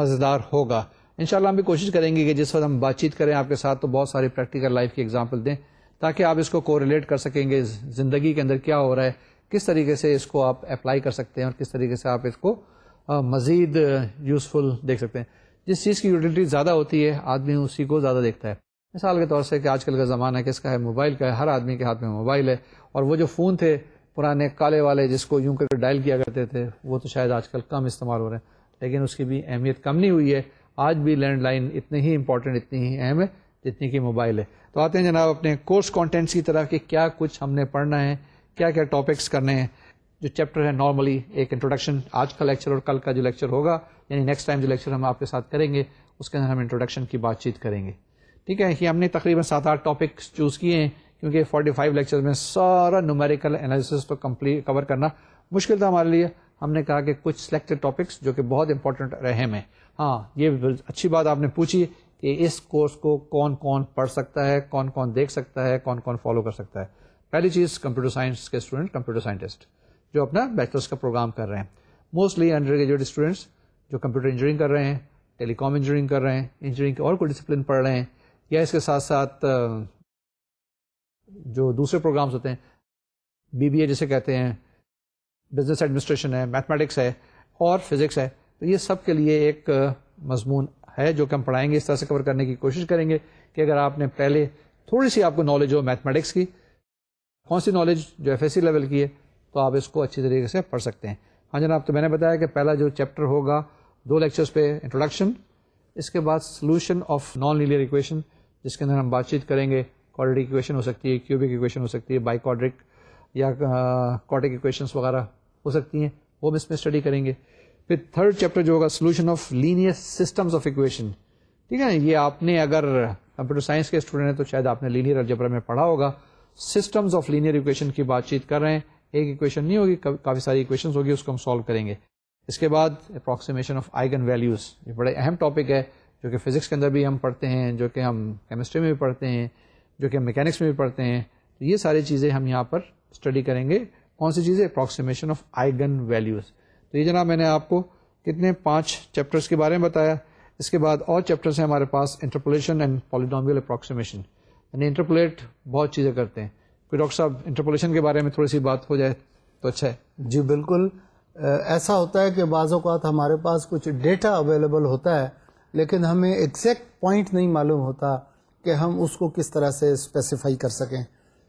मज़ेदार होगा इन हम भी कोशिश करेंगे कि जिस वक्त हम बातचीत करें आपके साथ तो बहुत सारी प्रैक्टिकल लाइफ की एग्जाम्पल दें ताकि आप इसको कोरिलेट कर सकेंगे ज़िंदगी के अंदर क्या हो रहा है किस तरीके से इसको आप अप्लाई कर सकते हैं और किस तरीके से आप इसको मज़ीद यूज़फुल देख सकते हैं जिस चीज़ की यूटिलिटी ज़्यादा होती है आदमी उसी को ज़्यादा देखता है मिसाल के तौर से कि आजकल का ज़माना है किसका है मोबाइल का है हर आदमी के हाथ में मोबाइल है और वो जो फ़ोन थे पुराने काले वाले जिसको यूं करके डायल किया करते थे वो तो शायद आजकल कम इस्तेमाल हो रहे हैं लेकिन उसकी भी अहमियत कम नहीं हुई है आज भी लैंडलाइन इतनी ही इंपॉर्टेंट इतनी ही अहम है जितनी कि मोबाइल है तो आते हैं जनाब अपने कोर्स कंटेंट्स की तरह कि क्या कुछ हमने पढ़ना है क्या क्या टॉपिक्स करने हैं जो चैप्टर है नॉर्मली एक इंट्रोडक्शन आज का लेक्चर और कल का जो लेक्चर होगा यानी नेक्स्ट टाइम जो लेक्चर हम आपके साथ करेंगे उसके अंदर हम इंट्रोडक्शन की बातचीत करेंगे ठीक है ये हमने तकरीबन सात आठ टॉपिक्स चूज़ किए हैं क्योंकि 45 लेक्चर में सारा न्यूमेरिकल एनालिसिस तो कम्प्लीट कवर करना मुश्किल था हमारे लिए हमने कहा कि कुछ सिलेक्टेड टॉपिक्स जो कि बहुत इंपॉर्टेंट रहे हैं हाँ ये अच्छी बात आपने पूछी कि इस कोर्स को कौन कौन पढ़ सकता है कौन कौन देख सकता है कौन कौन फॉलो कर सकता है पहली चीज़ कंप्यूटर साइंस के स्टूडेंट कंप्यूटर साइंटिस्ट जो अपना बैचलर्स का प्रोग्राम कर रहे हैं मोस्टली अंडर ग्रेजुएट स्टूडेंट्स जो कंप्यूटर इंजीनियरिंग कर रहे हैं टेलीकॉम इंजीनियरिंग कर रहे हैं इंजीनियरिंग के और कोई डिसिप्लिन पढ़ रहे हैं या इसके साथ साथ जो दूसरे प्रोग्राम्स होते हैं बीबीए जिसे कहते हैं बिजनेस एडमिनिस्ट्रेशन है मैथमेटिक्स है और फिजिक्स है तो ये सब के लिए एक मजमून है जो कि हम पढ़ाएंगे इस तरह से कवर करने की कोशिश करेंगे कि अगर आपने पहले थोड़ी सी आपको नॉलेज हो मैथमेटिक्स की कौन सी नॉलेज जो एफ लेवल की है तो आप इसको अच्छी तरीके से पढ़ सकते हैं हाँ आप तो मैंने बताया कि पहला जो चैप्टर होगा दो लेक्चर्स पे इंट्रोडक्शन इसके बाद solution of non linear equation जिसके अंदर हम बातचीत करेंगे क्वाड्रेटिक इक्वेशन हो सकती है क्यूबिक इक्वेशन हो सकती है बाई बाइकॉड्रिक या कॉटिक इक्वेशन वगैरह हो सकती हैं वो हम इसमें स्टडी करेंगे फिर थर्ड चैप्टर जो होगा solution of linear systems of equation ठीक है ये आपने अगर कंप्यूटर साइंस के स्टूडेंट हैं तो शायद आपने लीनियर अलजबरा में पढ़ा होगा सिस्टम्स ऑफ लीनियर इक्वेशन की बातचीत कर रहे हैं एक इक्वेशन नहीं होगी काफ़ी सारी इक्वेशन होगी उसको हम सॉल्व करेंगे इसके बाद अप्रॉक्सीमेशन ऑफ आइगन वैल्यूज़ ये बड़े अहम टॉपिक है जो कि फिज़िक्स के अंदर भी हम पढ़ते हैं जो कि हम केमिस्ट्री में भी पढ़ते हैं जो कि हम मैकेनिक्स में भी पढ़ते हैं तो ये सारी चीज़ें हम यहाँ पर स्टडी करेंगे कौन सी चीज़ें अप्रॉक्सीमेशन ऑफ आइगन वैल्यूज़ तो ये जनाब मैंने आपको कितने पाँच चैप्टर्स के बारे में बताया इसके बाद और चैप्टर्स हैं हमारे पास इंटरपोलेशन एंड पॉलिनॉमियल अप्रॉक्सीमेशन यानी इंटरपोलेट बहुत चीज़ें करते हैं कोई डॉक्टर साहब इंटरपोलेशन के बारे में थोड़ी सी बात हो जाए तो अच्छा है जी बिल्कुल ऐसा होता है कि बाज़ अवत हमारे पास कुछ डेटा अवेलेबल होता है लेकिन हमें एग्जैक्ट पॉइंट नहीं मालूम होता कि हम उसको किस तरह से स्पेसिफाई कर सकें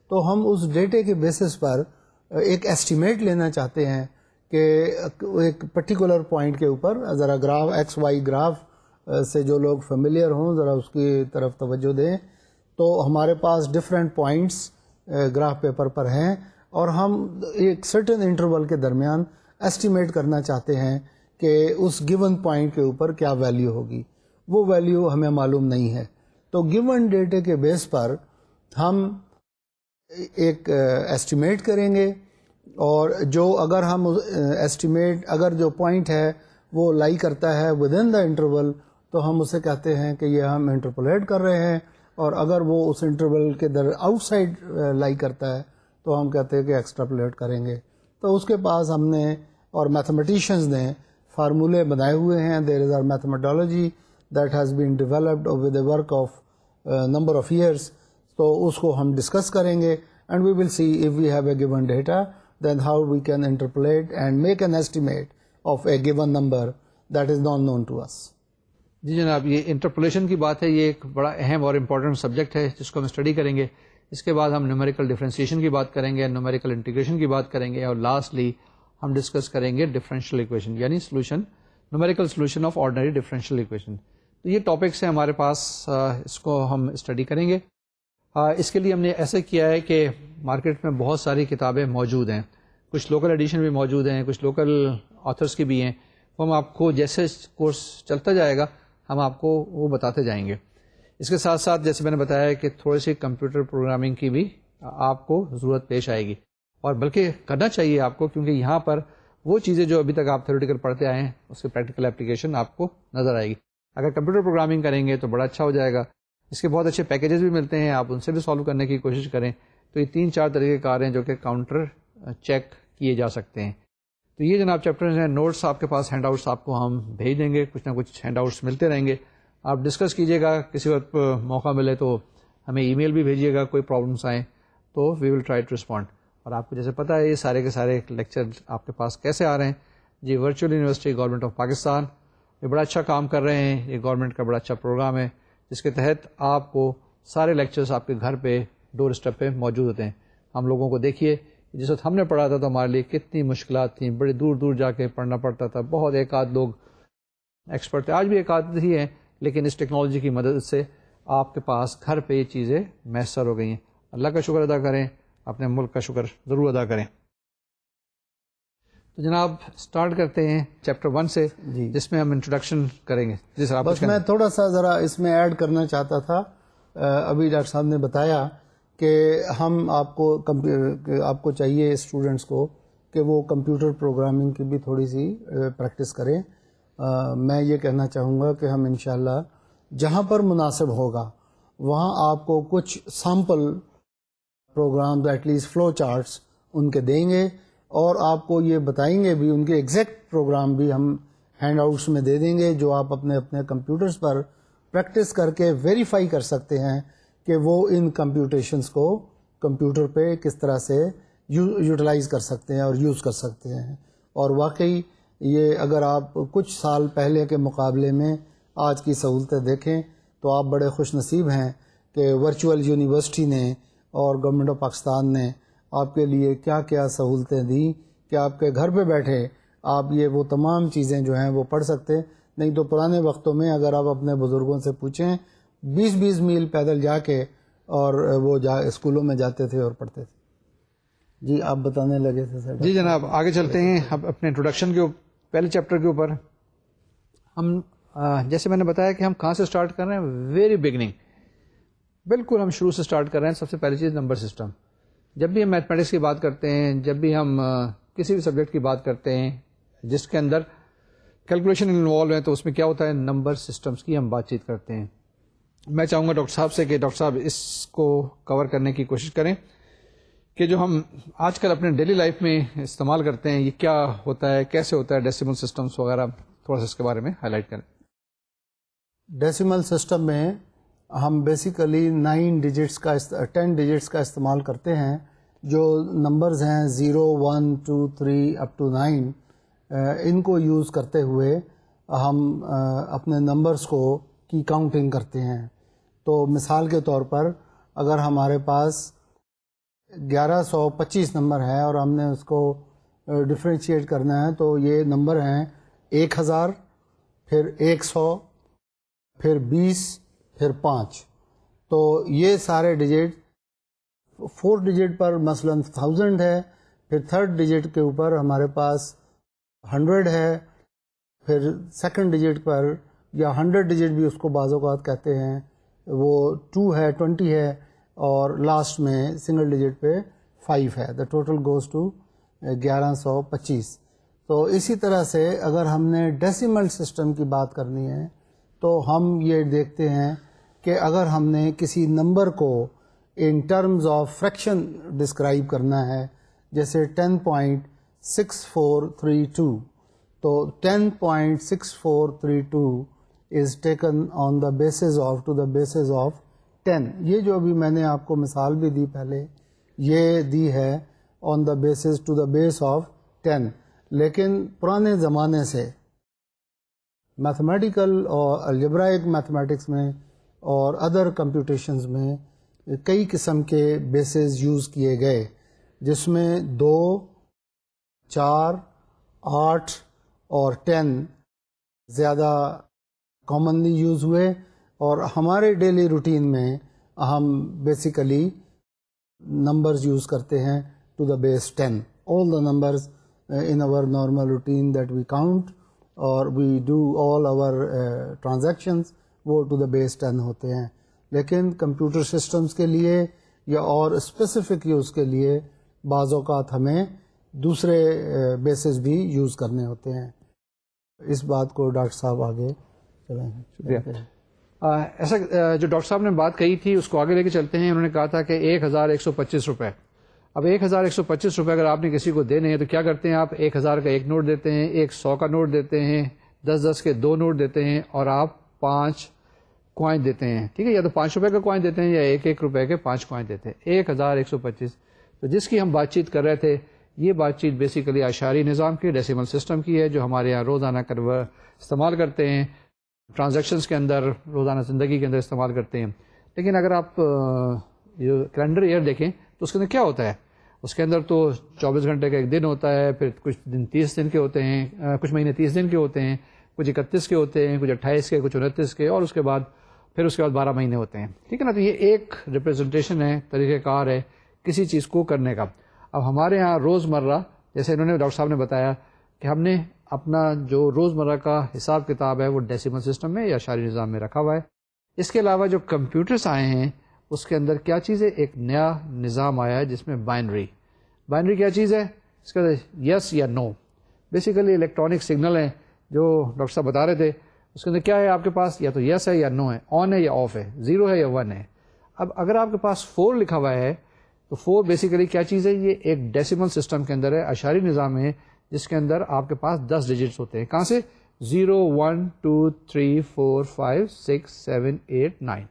तो हम उस डेटे के बेसिस पर एक एस्टिमेट लेना चाहते हैं कि एक पर्टिकुलर पॉइंट के ऊपर ज़रा ग्राफ एक्स वाई ग्राफ से जो लोग फेमिलियर हों ज़रा उसकी तरफ तवज्जो दें तो हमारे पास डिफरेंट पॉइंट्स ग्राफ पेपर पर हैं और हम एक सर्टन इंटरवल के दरमियान एस्टिमेट करना चाहते हैं कि उस गिवन पॉइंट के ऊपर क्या वैल्यू होगी वो वैल्यू हमें मालूम नहीं है तो गिवन डेटे के बेस पर हम एक एस्टिमेट करेंगे और जो अगर हम एस्टिमेट अगर जो पॉइंट है वो लाई करता है विद इन द इंटरवल तो हम उसे कहते हैं कि ये हम इंटरपोलेट कर रहे हैं और अगर वो उस इंटरवल के दर आउटसाइड लाई uh, करता है तो हम कहते हैं कि एक्स्ट्रापोलेट करेंगे तो उसके पास हमने और मैथमेटिशियंस ने फार्मूले बनाए हुए हैं there is our mathematology that has been developed with work of number of years तो उसको हम डिस्कस करेंगे and we will see if we have a given data then how we can interpolate and make an estimate of a given number that is non known to us जी जनाब ये इंटरपोलेशन की बात है ये एक बड़ा अहम और इम्पॉर्टेंट सब्जेक्ट है जिसको हम स्टडी करेंगे इसके बाद हम न्यूमेरिकल डिफ्रेंसीशन की बात करेंगे न्यूमेरिकल इंटीग्रेशन की बात करेंगे और लास्टली हम डिस्कस करेंगे डिफरेंशियल इक्वेशन यानी solution numerical solution of ordinary differential equation तो ये टॉपिक्स हैं हमारे पास इसको हम स्टडी करेंगे इसके लिए हमने ऐसे किया है कि मार्केट में बहुत सारी किताबें मौजूद हैं कुछ लोकल एडिशन भी मौजूद हैं कुछ लोकल ऑथर्स की भी हैं तो हम आपको जैसे कोर्स चलता जाएगा हम आपको वो बताते जाएंगे इसके साथ साथ जैसे मैंने बताया कि थोड़ी सी कंप्यूटर प्रोग्रामिंग की भी आपको ज़रूरत पेश आएगी और बल्कि करना चाहिए आपको क्योंकि यहाँ पर वो चीज़ें जो अभी तक आप थ्योरेटिकल पढ़ते आए हैं उसकी प्रैक्टिकल एप्लीकेशन आपको नज़र आएगी अगर कंप्यूटर प्रोग्रामिंग करेंगे तो बड़ा अच्छा हो जाएगा इसके बहुत अच्छे पैकेजेस भी मिलते हैं आप उनसे भी सॉल्व करने की कोशिश करें तो ये तीन चार तरह के कार्य हैं जो कि काउंटर चेक किए जा सकते हैं तो ये जनाब चैप्टर्स हैं नोट्स आपके पास हैंड आउट्स आपको हम भेज देंगे कुछ ना कुछ हैंड आउट्स मिलते रहेंगे आप डिस्कस कीजिएगा किसी वक्त मौका मिले तो हमें ईमेल भी भेजिएगा कोई प्रॉब्लम्स आए तो we will try to respond और आपको जैसे पता है ये सारे के सारे लेक्चर आपके पास कैसे आ रहे हैं जी virtual university government of Pakistan ये बड़ा अच्छा काम कर रहे हैं ये गवर्नमेंट का बड़ा अच्छा प्रोग्राम है जिसके तहत आपको सारे लेक्चर्स आपके घर पे डोर स्टेप पे मौजूद होते हैं हम लोगों को देखिए जिस वक्त हमने पढ़ा था तो हमारे लिए कितनी मुश्किल थी बड़े दूर दूर जाके पढ़ना पड़ता था बहुत एक आध लोग एक्सपर्ट थे आज भी एक आध ही हैं लेकिन इस टेक्नोलॉजी की मदद से आपके पास घर पे ये चीज़ें मैसर हो गई हैं अल्लाह का शुक्र अदा करें अपने मुल्क का शुक्र ज़रूर अदा करें तो जनाब स्टार्ट करते हैं चैप्टर वन से जी जिसमें हम इंट्रोडक्शन करेंगे जी सर आप बस मैं थोड़ा सा ज़रा इसमें ऐड करना चाहता था अभी डॉक्टर साहब ने बताया कि हम आपको आपको चाहिए स्टूडेंट्स को कि वो कंप्यूटर प्रोग्रामिंग की भी थोड़ी सी प्रैक्टिस करें आ, मैं ये कहना चाहूँगा कि हम इन जहाँ पर मुनासिब होगा वहाँ आपको कुछ sample program at least flow charts उनके देंगे और आपको ये बताएंगे भी उनके एग्जैक्ट प्रोग्राम भी हम हैंड आउट्स में दे देंगे जो आप अपने अपने कंप्यूटर्स पर प्रैक्टिस करके वेरीफाई कर सकते हैं कि वो इन कंप्यूटेशंस को कंप्यूटर पे किस तरह से यू यूटिलाइज़ कर सकते हैं और यूज़ कर सकते हैं और वाकई ये अगर आप कुछ साल पहले के मुकाबले में आज की सहूलतें देखें तो आप बड़े खुश नसीब हैं कि वर्चुअल यूनिवर्सिटी ने और गवर्नमेंट ऑफ पाकिस्तान ने आपके लिए क्या क्या सहूलतें दी कि आपके घर पे बैठे आप ये वो तमाम चीज़ें जो हैं वो पढ़ सकते नहीं तो पुराने वक्तों में अगर आप अपने बुज़ुर्गों से पूछें बीस बीस मील पैदल जाके और वो जा स्कूलों में जाते थे और पढ़ते थे जी आप बताने लगे थे सर जी जनाब आगे चलते हैं अब अपने इंट्रोडक्शन के पहले चैप्टर के ऊपर हम जैसे मैंने बताया कि हम कहाँ से स्टार्ट कर रहे हैं वेरी बिगनिंग बिल्कुल हम शुरू से स्टार्ट कर रहे हैं सबसे पहली चीज़ नंबर सिस्टम जब भी हम मैथमेटिक्स की बात करते हैं जब भी हम किसी भी सब्जेक्ट की बात करते हैं जिसके अंदर कैलकुलेशन इन्वॉल्व है तो उसमें क्या होता है नंबर सिस्टम्स की हम बातचीत करते हैं मैं चाहूँगा डॉक्टर साहब से कि डॉक्टर साहब इसको कवर करने की कोशिश करें कि जो हम आजकल अपने डेली लाइफ में इस्तेमाल करते हैं ये क्या होता है कैसे होता है डेसिमल सिस्टम्स वगैरह थोड़ा सा इसके बारे में हाईलाइट करें डेसिमल सिस्टम में हम बेसिकली नाइन डिजिट्स का टेन डिजिट्स का इस्तेमाल करते हैं जो नंबर्स हैं zero one two three up to nine इनको यूज़ करते हुए हम अपने नंबर्स को की काउंटिंग करते हैं तो मिसाल के तौर पर अगर हमारे पास 1125 नंबर है और हमने उसको डिफ्रेंशिएट करना है तो ये नंबर हैं 1000 फिर 100 फिर 20 फिर 5 तो ये सारे डिजिट फोर्थ डिजिट पर मसलन थाउजेंड है फिर थर्ड डिजिट के ऊपर हमारे पास हंड्रेड है फिर सेकंड डिजिट पर या हंड्रेड डिजिट भी उसको बाज़ात कहते हैं वो टू है ट्वेंटी है और लास्ट में सिंगल डिजिट पे फाइव है द टोटल गोज़ टू ग्यारह सौ पच्चीस तो इसी तरह से अगर हमने डेसिमल सिस्टम की बात करनी है तो हम ये देखते हैं कि अगर हमने किसी नंबर को in terms of fraction describe करना है जैसे ten point six four three two तो ten point six four three two is taken on the basis of to the basis of ten ये जो अभी मैंने आपको मिसाल भी दी पहले ये दी है on the basis to the base of ten लेकिन पुराने ज़माने से मैथमेटिकल और अलजब्राइक मैथमेटिक्स में और अदर कंप्यूटेशंस में कई किस्म के बेसिस यूज़ किए गए जिसमें दो चार आठ और टेन ज़्यादा कॉमनली यूज़ हुए और हमारे डेली रूटीन में हम बेसिकली नंबर्स यूज़ करते हैं to the base ten all the numbers in our normal routine that we count और we do all our transactions वो टू द बेस टेन होते हैं लेकिन कंप्यूटर सिस्टम्स के लिए या और स्पेसिफिक यूज़ के लिए बाज़ात हमें दूसरे बेसिस uh, भी यूज़ करने होते हैं इस बात को डॉक्टर साहब आगे शुक्रिया ऐसा जो डॉक्टर साहब ने बात कही थी उसको आगे लेके चलते हैं उन्होंने कहा था कि एक हज़ार एक सौ पच्चीस रुपये अब एक हज़ार एक सौ पच्चीस रुपये अगर आपने किसी को देने हैं तो क्या करते हैं आप एक हज़ार का एक नोट देते हैं एक सौ का नोट देते हैं दस दस के दो नोट देते हैं और आप पाँच क्वाइन देते हैं ठीक है या तो पाँच रुपये का क्वाइन देते हैं या एक एक रुपये के पाँच क्वाइन देते हैं एक हज़ार एक सौ पच्चीस तो जिसकी हम बातचीत कर रहे थे ये बातचीत बेसिकली आशारी निज़ाम के डेसिमल सिस्टम की है जो हमारे यहाँ रोज़ाना कर इस्तेमाल करते हैं ट्रांजैक्शंस के अंदर रोज़ाना ज़िंदगी के अंदर इस्तेमाल करते हैं लेकिन अगर आप ये कैलेंडर ईयर देखें तो उसके अंदर क्या होता है उसके अंदर तो 24 घंटे का एक दिन होता है फिर कुछ दिन 30 दिन के होते हैं कुछ महीने 30 दिन के होते हैं कुछ इकतीस के होते हैं कुछ अट्ठाईस के कुछ उनतीस के और उसके बाद फिर उसके बाद बारह महीने होते हैं ठीक है ना तो ये एक रिप्रेजेंटेशन है तरीक़ार है किसी चीज़ को करने का अब हमारे यहाँ रोज़मर्रा जैसे इन्होंने डॉक्टर साहब ने बताया कि हमने अपना जो रोज़मर्रा का हिसाब किताब है वो डेसिमल सिस्टम में या शारी निज़ाम में रखा हुआ है इसके अलावा जो कंप्यूटर्स आए हैं उसके अंदर क्या चीज़ है एक नया निज़ाम आया है जिसमें बाइनरी बाइनरी क्या चीज़ है इसका यस मतलब या नो बेसिकली इलेक्ट्रॉनिक सिग्नल हैं जो डॉक्टर साहब बता रहे थे उसके अंदर क्या है आपके पास या तो यस है या नो है ऑन है या ऑफ है ज़ीरो है या वन है अब अगर आपके पास फोर लिखा हुआ है तो फोर बेसिकली क्या चीज़ है ये एक डेसिमल सिस्टम के अंदर है अशारी निज़ाम में जिसके अंदर आपके पास दस डिजिट्स होते हैं कहाँ से zero one two three four five six seven eight nine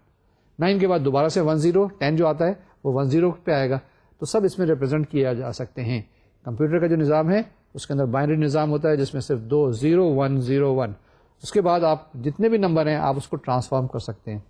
nine के बाद दोबारा से वन ज़ीरो टेन जो आता है वो वन ज़ीरो पे आएगा तो सब इसमें रिप्रेजेंट किया जा सकते हैं कंप्यूटर का जो निज़ाम है उसके अंदर बाइनरी निज़ाम होता है जिसमें सिर्फ दो ज़ीरो वन ज़ीरो वन उसके बाद आप जितने भी नंबर हैं आप उसको ट्रांसफॉर्म कर सकते हैं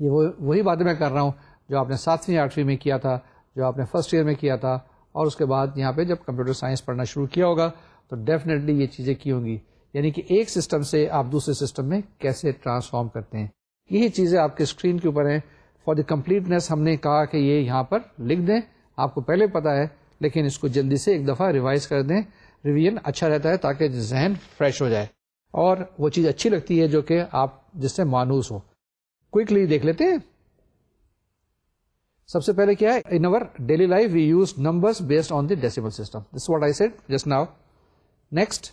ये वो वही बातें मैं कर रहा हूँ जो आपने सातवीं आठवीं में किया था जो आपने फर्स्ट ईयर में किया था और उसके बाद यहाँ पे जब कंप्यूटर साइंस पढ़ना शुरू किया होगा तो डेफिनेटली ये चीज़ें की होंगी यानी कि एक सिस्टम से आप दूसरे सिस्टम में कैसे ट्रांसफॉर्म करते हैं यही चीज़ें आपके स्क्रीन के ऊपर हैं फॉर द कम्प्लीटनेस हमने कहा कि ये यहाँ पर लिख दें आपको पहले पता है लेकिन इसको जल्दी से एक दफ़ा रिवाइज कर दें रिवीजन अच्छा रहता है ताकि जहन फ्रेश हो जाए और वो चीज़ अच्छी लगती है जो कि आप जिससे मानूस हो क्विकली देख लेते हैं सबसे पहले क्या है in our daily life we use numbers based on the decimal system this what I said just now next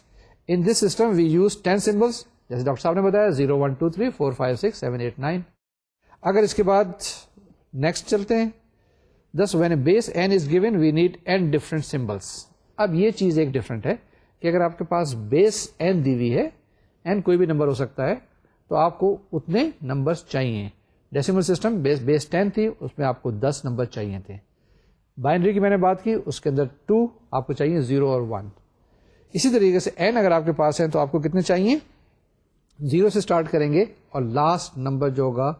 in this system we use ten symbols जैसे डॉक्टर साहब ने बताया zero one two three four five six seven eight nine अगर इसके बाद नेक्स्ट चलते हैं दस when base n is given we need n different symbols अब ये चीज एक डिफरेंट है कि अगर आपके पास बेस एन दी हुई है एन कोई भी नंबर हो सकता है तो आपको उतने नंबर्स चाहिए decimal system base base ten थी उसमें आपको दस नंबर चाहिए थे बाइनरी की मैंने बात की उसके अंदर टू आपको चाहिए जीरो और वन इसी तरीके से एन अगर आपके पास है तो आपको कितने चाहिए जीरो से स्टार्ट करेंगे और लास्ट नंबर जो होगा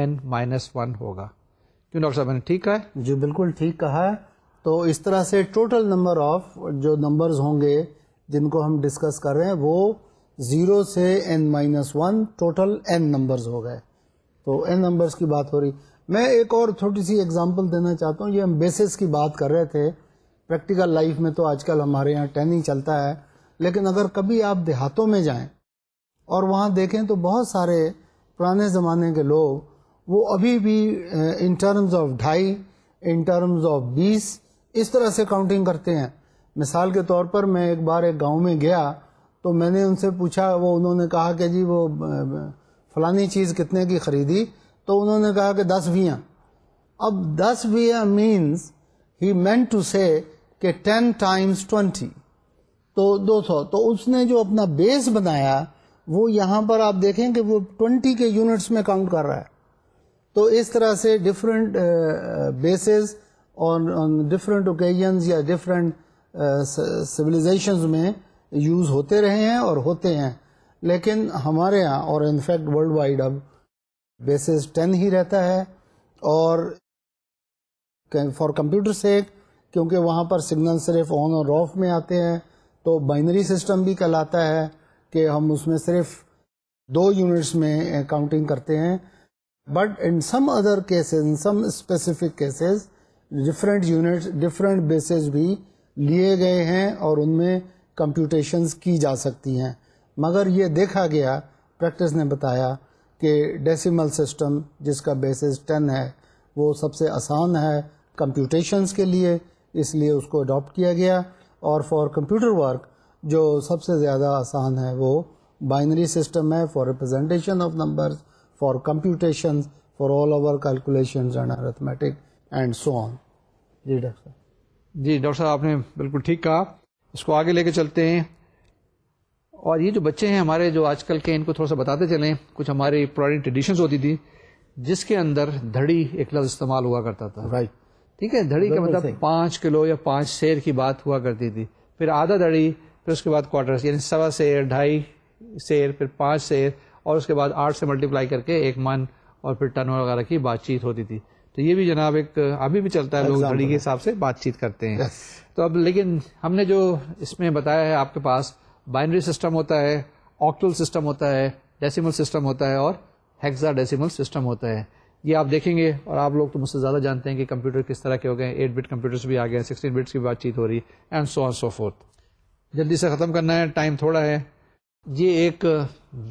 एन माइनस वन होगा क्यों डॉक्टर साहब मैंने ठीक कहा है जी बिल्कुल ठीक कहा है तो इस तरह से टोटल नंबर ऑफ जो नंबर्स होंगे जिनको हम डिस्कस कर रहे हैं वो ज़ीरो से n minus one total n numbers हो गए तो एन नंबर्स की बात हो रही मैं एक और छोटी सी एग्जांपल देना चाहता हूँ ये हम बेसिस की बात कर रहे थे प्रैक्टिकल लाइफ में तो आजकल हमारे यहाँ टेनिंग चलता है लेकिन अगर कभी आप देहातों में जाएं और वहाँ देखें तो बहुत सारे पुराने ज़माने के लोग वो अभी भी इन टर्म्स ऑफ ढाई इन टर्म्स ऑफ बीस इस तरह से काउंटिंग करते हैं मिसाल के तौर पर मैं एक बार एक गांव में गया तो मैंने उनसे पूछा वो उन्होंने कहा कि जी वो फलानी चीज़ कितने की ख़रीदी तो उन्होंने कहा कि दस वियाँ अब दस वियाँ मीन्स ही मैन टू से कि टेन टाइम्स ट्वेंटी तो दो सौ तो उसने जो अपना बेस बनाया वो यहाँ पर आप देखें कि वो ट्वेंटी के यूनिट्स में काउंट कर रहा है तो इस तरह से डिफरेंट बेसिस और डिफरेंट ओकेजन्स या डिफरेंट सिविलाइजेशंस uh, में यूज़ होते रहे हैं और होते हैं लेकिन हमारे यहाँ और इनफैक्ट वर्ल्ड वाइड अब बेसिस टेन ही रहता है और फॉर कंप्यूटर सेक क्योंकि वहाँ पर सिग्नल सिर्फ ऑन और ऑफ में आते हैं तो बाइनरी सिस्टम भी कहलाता है कि हम उसमें सिर्फ दो यूनिट्स में काउंटिंग eh, करते हैं but in some other cases in some specific cases different units different basis भी लिए गए हैं और उनमें कंप्यूटेशंस की जा सकती हैं मगर ये देखा गया प्रैक्टिस ने बताया कि डेसिमल सिस्टम जिसका बेसिस टेन है वो सबसे आसान है कंप्यूटेशंस के लिए इसलिए उसको अडॉप्ट किया गया और फॉर कंप्यूटर वर्क जो सबसे ज़्यादा आसान है वो बाइनरी सिस्टम है for representation of numbers for computation for all over calculation and arithmetic and so on जी डॉक्टर साहब जी डॉक्टर साहब आपने बिल्कुल ठीक कहा इसको आगे लेके चलते हैं और ये जो बच्चे हैं हमारे जो आजकल के इनको थोड़ा सा बताते चलें कुछ हमारी पुरानी ट्रेडिशंस होती थी जिसके अंदर धड़ी एक लफ्ज इस्तेमाल हुआ करता था राइट ठीक है धड़ी का मतलब पाँच किलो या पाँच शेर की बात हुआ करती थी फिर आधा धड़ी फिर उसके बाद क्वार्टर यानी सवा शेर ढाई शेर फिर पाँच शेर और उसके बाद आठ से मल्टीप्लाई करके एक मन और फिर टन वगैरह की बातचीत होती थी तो ये भी जनाब एक अभी भी चलता है लोग घड़ी के हिसाब से बातचीत करते हैं yes. तो अब लेकिन हमने जो इसमें बताया है आपके पास बाइनरी सिस्टम होता है ऑक्टल सिस्टम होता है डेसिमल सिस्टम होता है और हेक्सा डेसिमल सिस्टम होता है ये आप देखेंगे और आप लोग तो मुझसे ज़्यादा जानते हैं कि कंप्यूटर किस तरह के हो गए एट बिट कंप्यूटर्स भी आ गए सिक्सटीन बिट्स की बातचीत हो रही है and so on so forth जल्दी से ख़त्म करना है टाइम थोड़ा है ये एक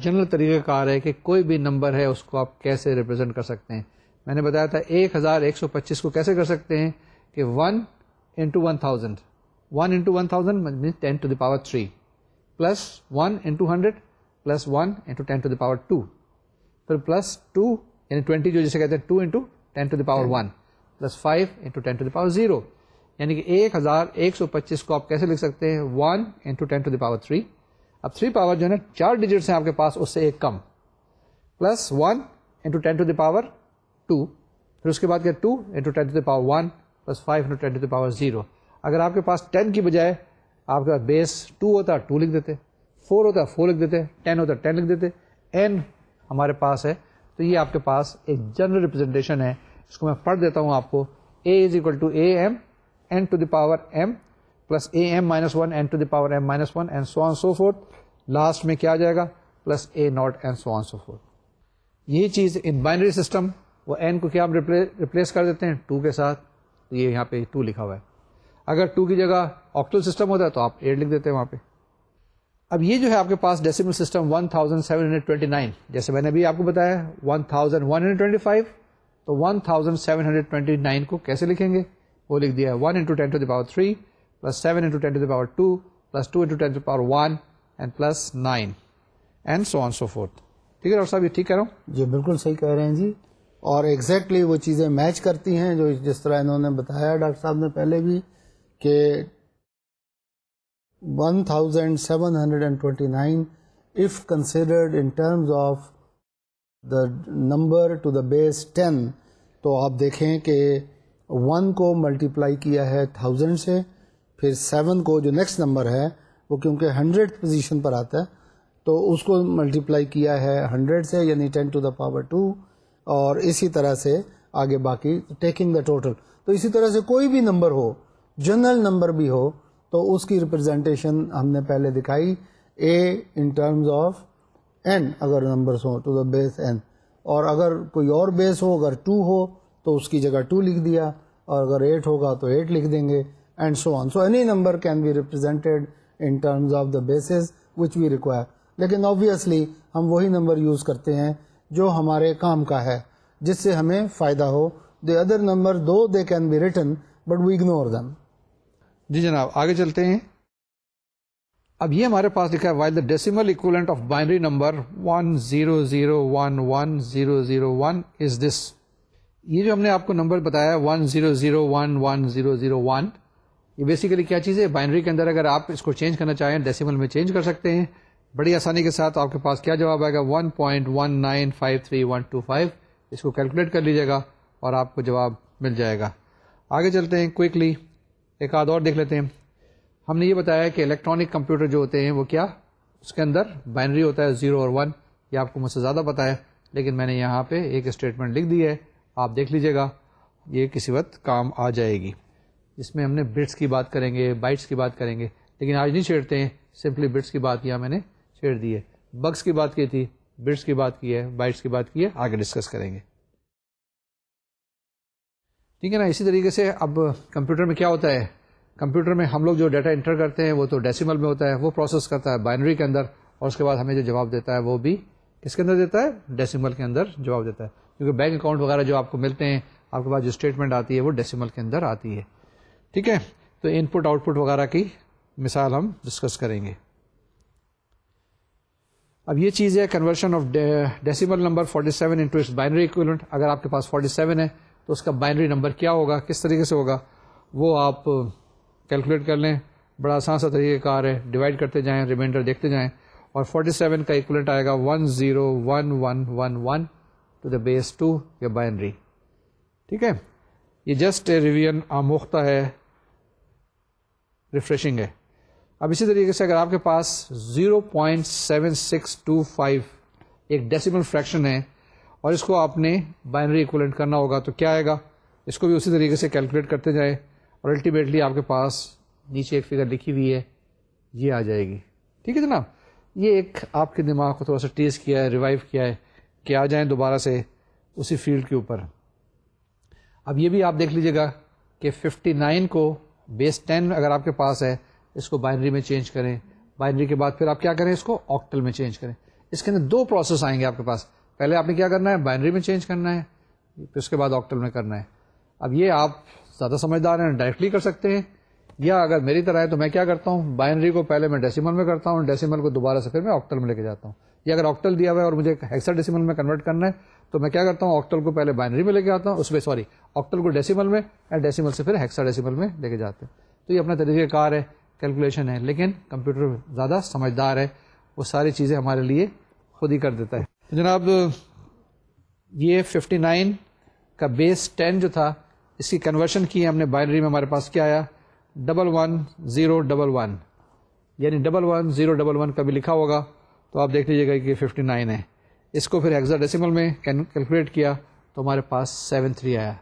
जनरल तरीक़ाकार है कि कोई भी नंबर है उसको आप कैसे रिप्रेजेंट कर सकते हैं मैंने बताया था एक हज़ार एक सौ पच्चीस को कैसे कर सकते हैं कि one into one thousand one into one thousand mean ten to the power three plus one into hundred plus one into ten to the power two फिर प्लस टू यानी ट्वेंटी जो जिसे कहते हैं two into ten to the power one plus five into ten to the power zero यानी कि एक हजार एक सौ पच्चीस को आप कैसे लिख सकते हैं one into ten to the power three अब थ्री पावर जो है ना चार डिजिट्स हैं आपके पास उससे एक कम plus one into ten to the power two फिर उसके बाद क्या two into ten to the power one plus five into ten to the power zero अगर आपके पास टेन की बजाय आपके पास बेस टू होता टू लिख देते फोर होता फोर लिख देते टेन होता टेन लिख देते एन हमारे पास है तो ये आपके पास एक जनरल रिप्रेजेंटेशन है इसको मैं पढ़ देता हूँ आपको a is equal to a m n to the power m plus a m minus one n to the power m minus one and so on so forth last में क्या आ जाएगा plus a naught and so on so forth यही चीज़ इन बाइनरी सिस्टम वो एन को क्या हम रिप्लेस कर देते हैं टू के साथ तो ये यहाँ पे टू लिखा हुआ है अगर टू की जगह ऑक्टल सिस्टम होता है तो आप एट लिख देते हैं वहां पे अब ये जो है आपके पास डेसिमल सिस्टम 1729 जैसे मैंने अभी आपको बताया 1125 तो 1729 को कैसे लिखेंगे वो लिख दिया है one into ten to the power three plus seven into ten to the power two plus two into ten to the power one and plus nine and so on so forth ठीक है डॉक्टर साहब ये ठीक कह रहा हूँ जी बिल्कुल सही कह रहे हैं जी और एग्जैक्टली exactly वो चीज़ें मैच करती हैं जो जिस तरह इन्होंने बताया डॉक्टर साहब ने पहले भी के 1729 if considered in terms of the number to the base 10 तो आप देखें कि वन को मल्टीप्लाई किया है थाउजेंड से फिर सेवन को जो नेक्स्ट नंबर है वो क्योंकि हंड्रेड पोजीशन पर आता है तो उसको मल्टीप्लाई किया है हंड्रेड से यानी ten to the power two और इसी तरह से आगे बाकी टेकिंग द टोटल तो इसी तरह से कोई भी नंबर हो जनरल नंबर भी हो तो उसकी रिप्रेजेंटेशन हमने पहले दिखाई a in terms of n अगर नंबर्स हो टू द बेस एन और अगर कोई और बेस हो अगर टू हो तो उसकी जगह टू लिख दिया और अगर एट होगा तो एट लिख देंगे and so on so any number can be represented in terms of the basis which we require लेकिन ऑब्वियसली हम वही नंबर यूज़ करते हैं जो हमारे काम का है जिससे हमें फ़ायदा हो the other number though they can be written but we ignore them जी जनाब आगे चलते हैं अब ये हमारे पास लिखा है while the decimal equivalent of binary number one zero zero one one zero zero one is this ये जो हमने आपको नंबर बताया one zero zero one one zero zero one ये बेसिकली क्या चीज़ है बाइनरी के अंदर अगर आप इसको चेंज करना चाहें डेसिमल में चेंज कर सकते हैं बड़ी आसानी के साथ आपके पास क्या जवाब आएगा one point one nine five three one two five इसको कैलकुलेट कर लीजिएगा और आपको जवाब मिल जाएगा आगे चलते हैं क्विकली एक आध और देख लेते हैं हमने ये बताया कि इलेक्ट्रॉनिक कंप्यूटर जो होते हैं वो क्या उसके अंदर बाइनरी होता है ज़ीरो और वन ये आपको मुझसे ज़्यादा पता है लेकिन मैंने यहाँ पे एक स्टेटमेंट लिख दी है आप देख लीजिएगा ये किसी वक्त काम आ जाएगी इसमें हमने बिट्स की बात करेंगे बाइट्स की बात करेंगे लेकिन आज नहीं छेड़ते हैं सिंपली बिट्स की बात यहाँ मैंने छेड़ दी है बग्स की बात की थी बिट्स की बात की है बाइट्स की बात की है आगे डिस्कस करेंगे ठीक है ना इसी तरीके से अब कंप्यूटर में क्या होता है कंप्यूटर में हम लोग जो डाटा इंटर करते हैं वो तो डेसिमल में होता है वो प्रोसेस करता है बाइनरी के अंदर और उसके बाद हमें जो जवाब देता है वो भी किसके अंदर देता है डेसिमल के अंदर जवाब देता है क्योंकि बैंक अकाउंट वगैरह जो आपको मिलते हैं आपके पास जो स्टेटमेंट आती है वो डेसिमल के अंदर आती है ठीक है तो इनपुट आउटपुट वगैरह की मिसाल हम डिस्कस करेंगे अब ये चीज़ है conversion of decimal number 47 seven into its binary equivalent अगर आपके पास 47 है तो उसका बाइनरी नंबर क्या होगा किस तरीके से होगा वो आप कैलकुलेट कर लें बड़ा आसान सा तरीक़ार है डिवाइड करते जाएँ रिमाइंडर देखते जाएँ और 47 का इक्वलेंट आएगा 10111 टू द बेस टू या बाइनरी ठीक है ये जस्ट ए रिवीजन आमोख्ता है रिफ्रेशिंग है अब इसी तरीके से अगर आपके पास 0.7625 एक डेसिमल फ्रैक्शन है और इसको आपने बाइनरी इक्वलेंट करना होगा तो क्या आएगा इसको भी उसी तरीके से कैलकुलेट करते जाएँ और अल्टीमेटली आपके पास नीचे एक फिगर लिखी हुई है ये आ जाएगी ठीक है जनाब ये एक आपके दिमाग को थोड़ा सा टेस्ट किया है रिवाइव किया है कि आ जाएं दोबारा से उसी फील्ड के ऊपर अब ये भी आप देख लीजिएगा कि 59 को बेस 10 अगर आपके पास है इसको बाइनरी में चेंज करें बाइनरी के बाद फिर आप क्या करें इसको ऑक्टल में चेंज करें इसके अंदर दो प्रोसेस आएंगे आपके पास पहले आपने क्या करना है बाइनरी में चेंज करना है फिर उसके बाद ऑक्टल में करना है अब ये आप ज़्यादा समझदार हैं डायरेक्टली कर सकते हैं या अगर मेरी तरह है तो मैं क्या करता हूँ बाइनरी को पहले मैं डेसिमल में करता हूँ डेसिमल को दोबारा से फिर मैं ऑक्टल में लेके जाता हूँ या अगर ऑक्टल दिया हुआ है और मुझे हेक्सा डेसिमल में कन्वर्ट करना है तो मैं क्या करता हूँ ऑक्टल को पहले बाइनरी में लेके आता हूँ उसमें सॉरी ऑक्टल को डेसिमल में एंड डेसिमल से फिर हेक्सा डेसिमल में लेके जाते हैं तो ये अपना तरीक़ाकार है कैलकुलेशन है लेकिन कंप्यूटर ज़्यादा समझदार है वो सारी चीज़ें हमारे लिए खुद ही कर देता है तो जनाब ये 59 का बेस 10 जो था इसकी कन्वर्शन की हमने बाइनरी में हमारे पास क्या आया double one zero double one यानी double one zero double one कभी लिखा होगा तो आप देख लीजिएगा कि 59 है इसको फिर हेक्सा डेसिमल में कैलकुलेट किया तो हमारे पास सेवन थ्री आया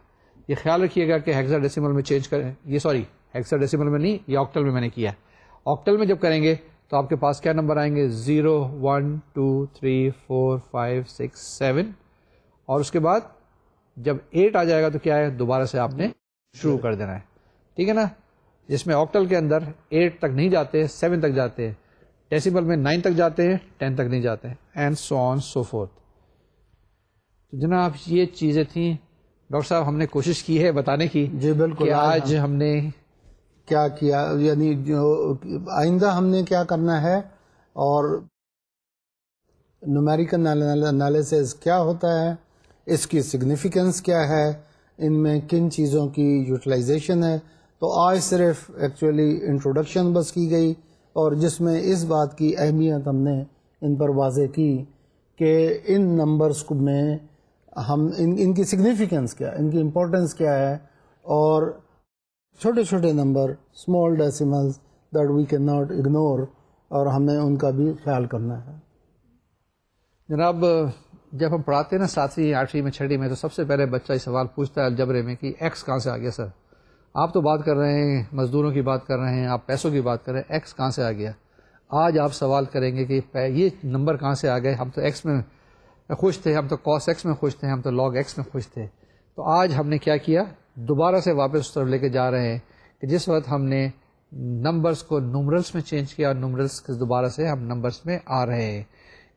ये ख्याल रखिएगा कि हेक्सा डेसिमल में चेंज करें ये सॉरी हेक्सा डेसिमल में नहीं ये ऑक्टल में मैंने किया ऑक्टल में जब करेंगे तो आपके पास क्या नंबर आएंगे zero one two three four five six seven और उसके बाद जब एट आ जाएगा तो क्या है दोबारा से आपने शुरू कर देना है ठीक है ना जिसमें ऑक्टल के अंदर एट तक नहीं जाते सेवन तक जाते हैं डेसिबल में नाइन तक जाते हैं टेन तक नहीं जाते हैं and so on so forth तो जनाब ये चीज़ें थी डॉक्टर साहब हमने कोशिश की है बताने की जी बिल्कुल आज हमने क्या किया यानी जो आइंदा हमने क्या करना है और नुमेरिकल एनालिसिस क्या होता है इसकी सिग्निफिकेंस क्या है इनमें किन चीज़ों की यूटिलाइजेशन है तो आज सिर्फ एक्चुअली इंट्रोडक्शन बस की गई और जिसमें इस बात की अहमियत हमने इन पर वाजे की कि इन नंबर्स में हम इन इनकी सिग्निफिकेंस क्या है इनकी इम्पोर्टेंस क्या है और छोटे छोटे number small decimals that we can not ignore और हमें उनका भी ख्याल करना है जनाब जब हम पढ़ाते हैं ना सातवीं आठवीं में छठी में तो सबसे पहले बच्चा ये सवाल पूछता है अलजबरे में कि एक्स कहाँ से आ गया सर आप तो बात कर रहे हैं मज़दूरों की बात कर रहे हैं आप पैसों की बात कर रहे हैं एक्स कहाँ से आ गया आज आप सवाल करेंगे कि ये नंबर कहाँ से आ गए हम तो एक्स में खुश थे हम तो कॉस एक्स में खुश थे हम तो लॉग एक्स में खुश थे तो आज हमने क्या किया दोबारा से वापस उस तरफ लेके जा रहे हैं कि जिस वक्त हमने नंबर्स को नूमरल्स में चेंज किया और नूमरल्स के दोबारा से हम नंबर्स में आ रहे हैं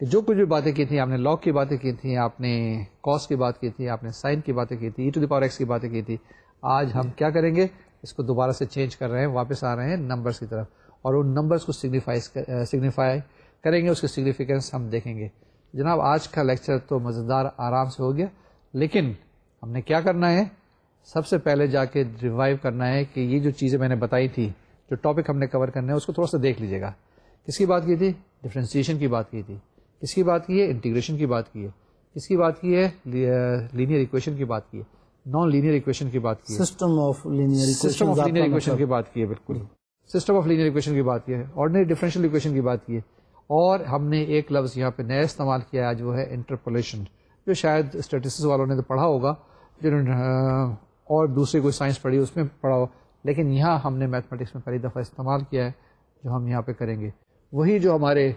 कि जो कुछ भी बातें की थी आपने लॉग की बातें की थी आपने कॉस की बात की थी आपने साइन की बातें की थी ई टू दावर एक्स की बातें की थी आज हम क्या करेंगे इसको दोबारा से चेंज कर रहे हैं वापस आ रहे हैं नंबर्स की तरफ और उन नंबर्स को सिग्निफाई सिग्निफाई करेंगे उसकी सिग्निफिकेंस हम देखेंगे जनाब आज का लेक्चर तो मज़ेदार आराम से हो गया लेकिन हमने क्या करना है सबसे पहले जाके रिवाइव करना है कि ये जो चीज़ें मैंने बताई थी जो टॉपिक हमने कवर करना है उसको थोड़ा सा देख लीजिएगा किसकी बात की थी डिफ्रेंसीशन की बात की थी किसकी बात की है इंटीग्रेशन की बात की है किसकी बात की है लीनियर इक्वेशन की बात की है नॉन लीनियर इक्वेशन की बात की system of linear system of linear equation की बात की है बिल्कुल सिस्टम ऑफ लीनियर इक्वेशन की बात की है ऑर्डिनरी डिफरेंशियल इक्वेशन की बात की है और हमने एक लफ्ज़ यहाँ पे नया इस्तेमाल किया आज वो है इंटरपोलेशन जो शायद स्टेटिस्टिक्स वालों ने तो पढ़ा होगा जिन्होंने और दूसरी कोई साइंस पढ़ी उसमें पढ़ा हो लेकिन यहाँ हमने मैथमेटिक्स में पहली दफ़ा इस्तेमाल किया है जो हम यहाँ पे करेंगे वही जो हमारे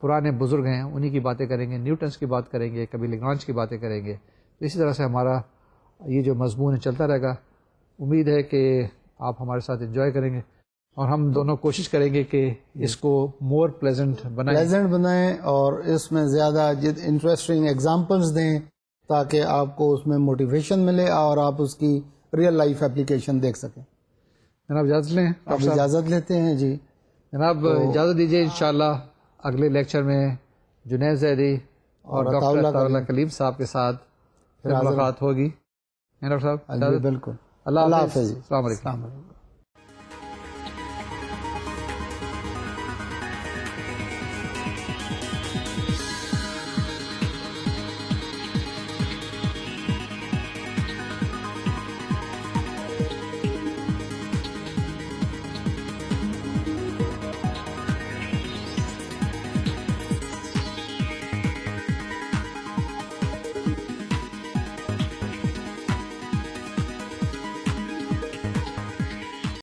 पुराने बुज़ुर्ग हैं उन्हीं की बातें करेंगे न्यूटन्स की बात करेंगे कभी लेग्रांज की बातें करेंगे तो इसी तरह से हमारा ये जो मजमून है चलता रहेगा उम्मीद है कि आप हमारे साथ इन्जॉय करेंगे और हम दोनों कोशिश करेंगे कि इसको मोर प्लेजेंट बनाएं प्लेजेंट बनाएं और इसमें ज़्यादा इंटरेस्टिंग एग्जांपल्स दें ताकि आपको उसमें मोटिवेशन मिले और आप उसकी रियल लाइफ एप्लीकेशन देख सकें जनाब इजाज़त लें आप इजाज़त लेते हैं जी जनाब तो, इजाज़त दीजिए इन अगले लेक्चर में जुनेद जहरी और डॉक्टर कलीम साहब के साथ मुलाकात होगी डॉक्टर साहब हाँ बिल्कुल अल्लाह हाफिज़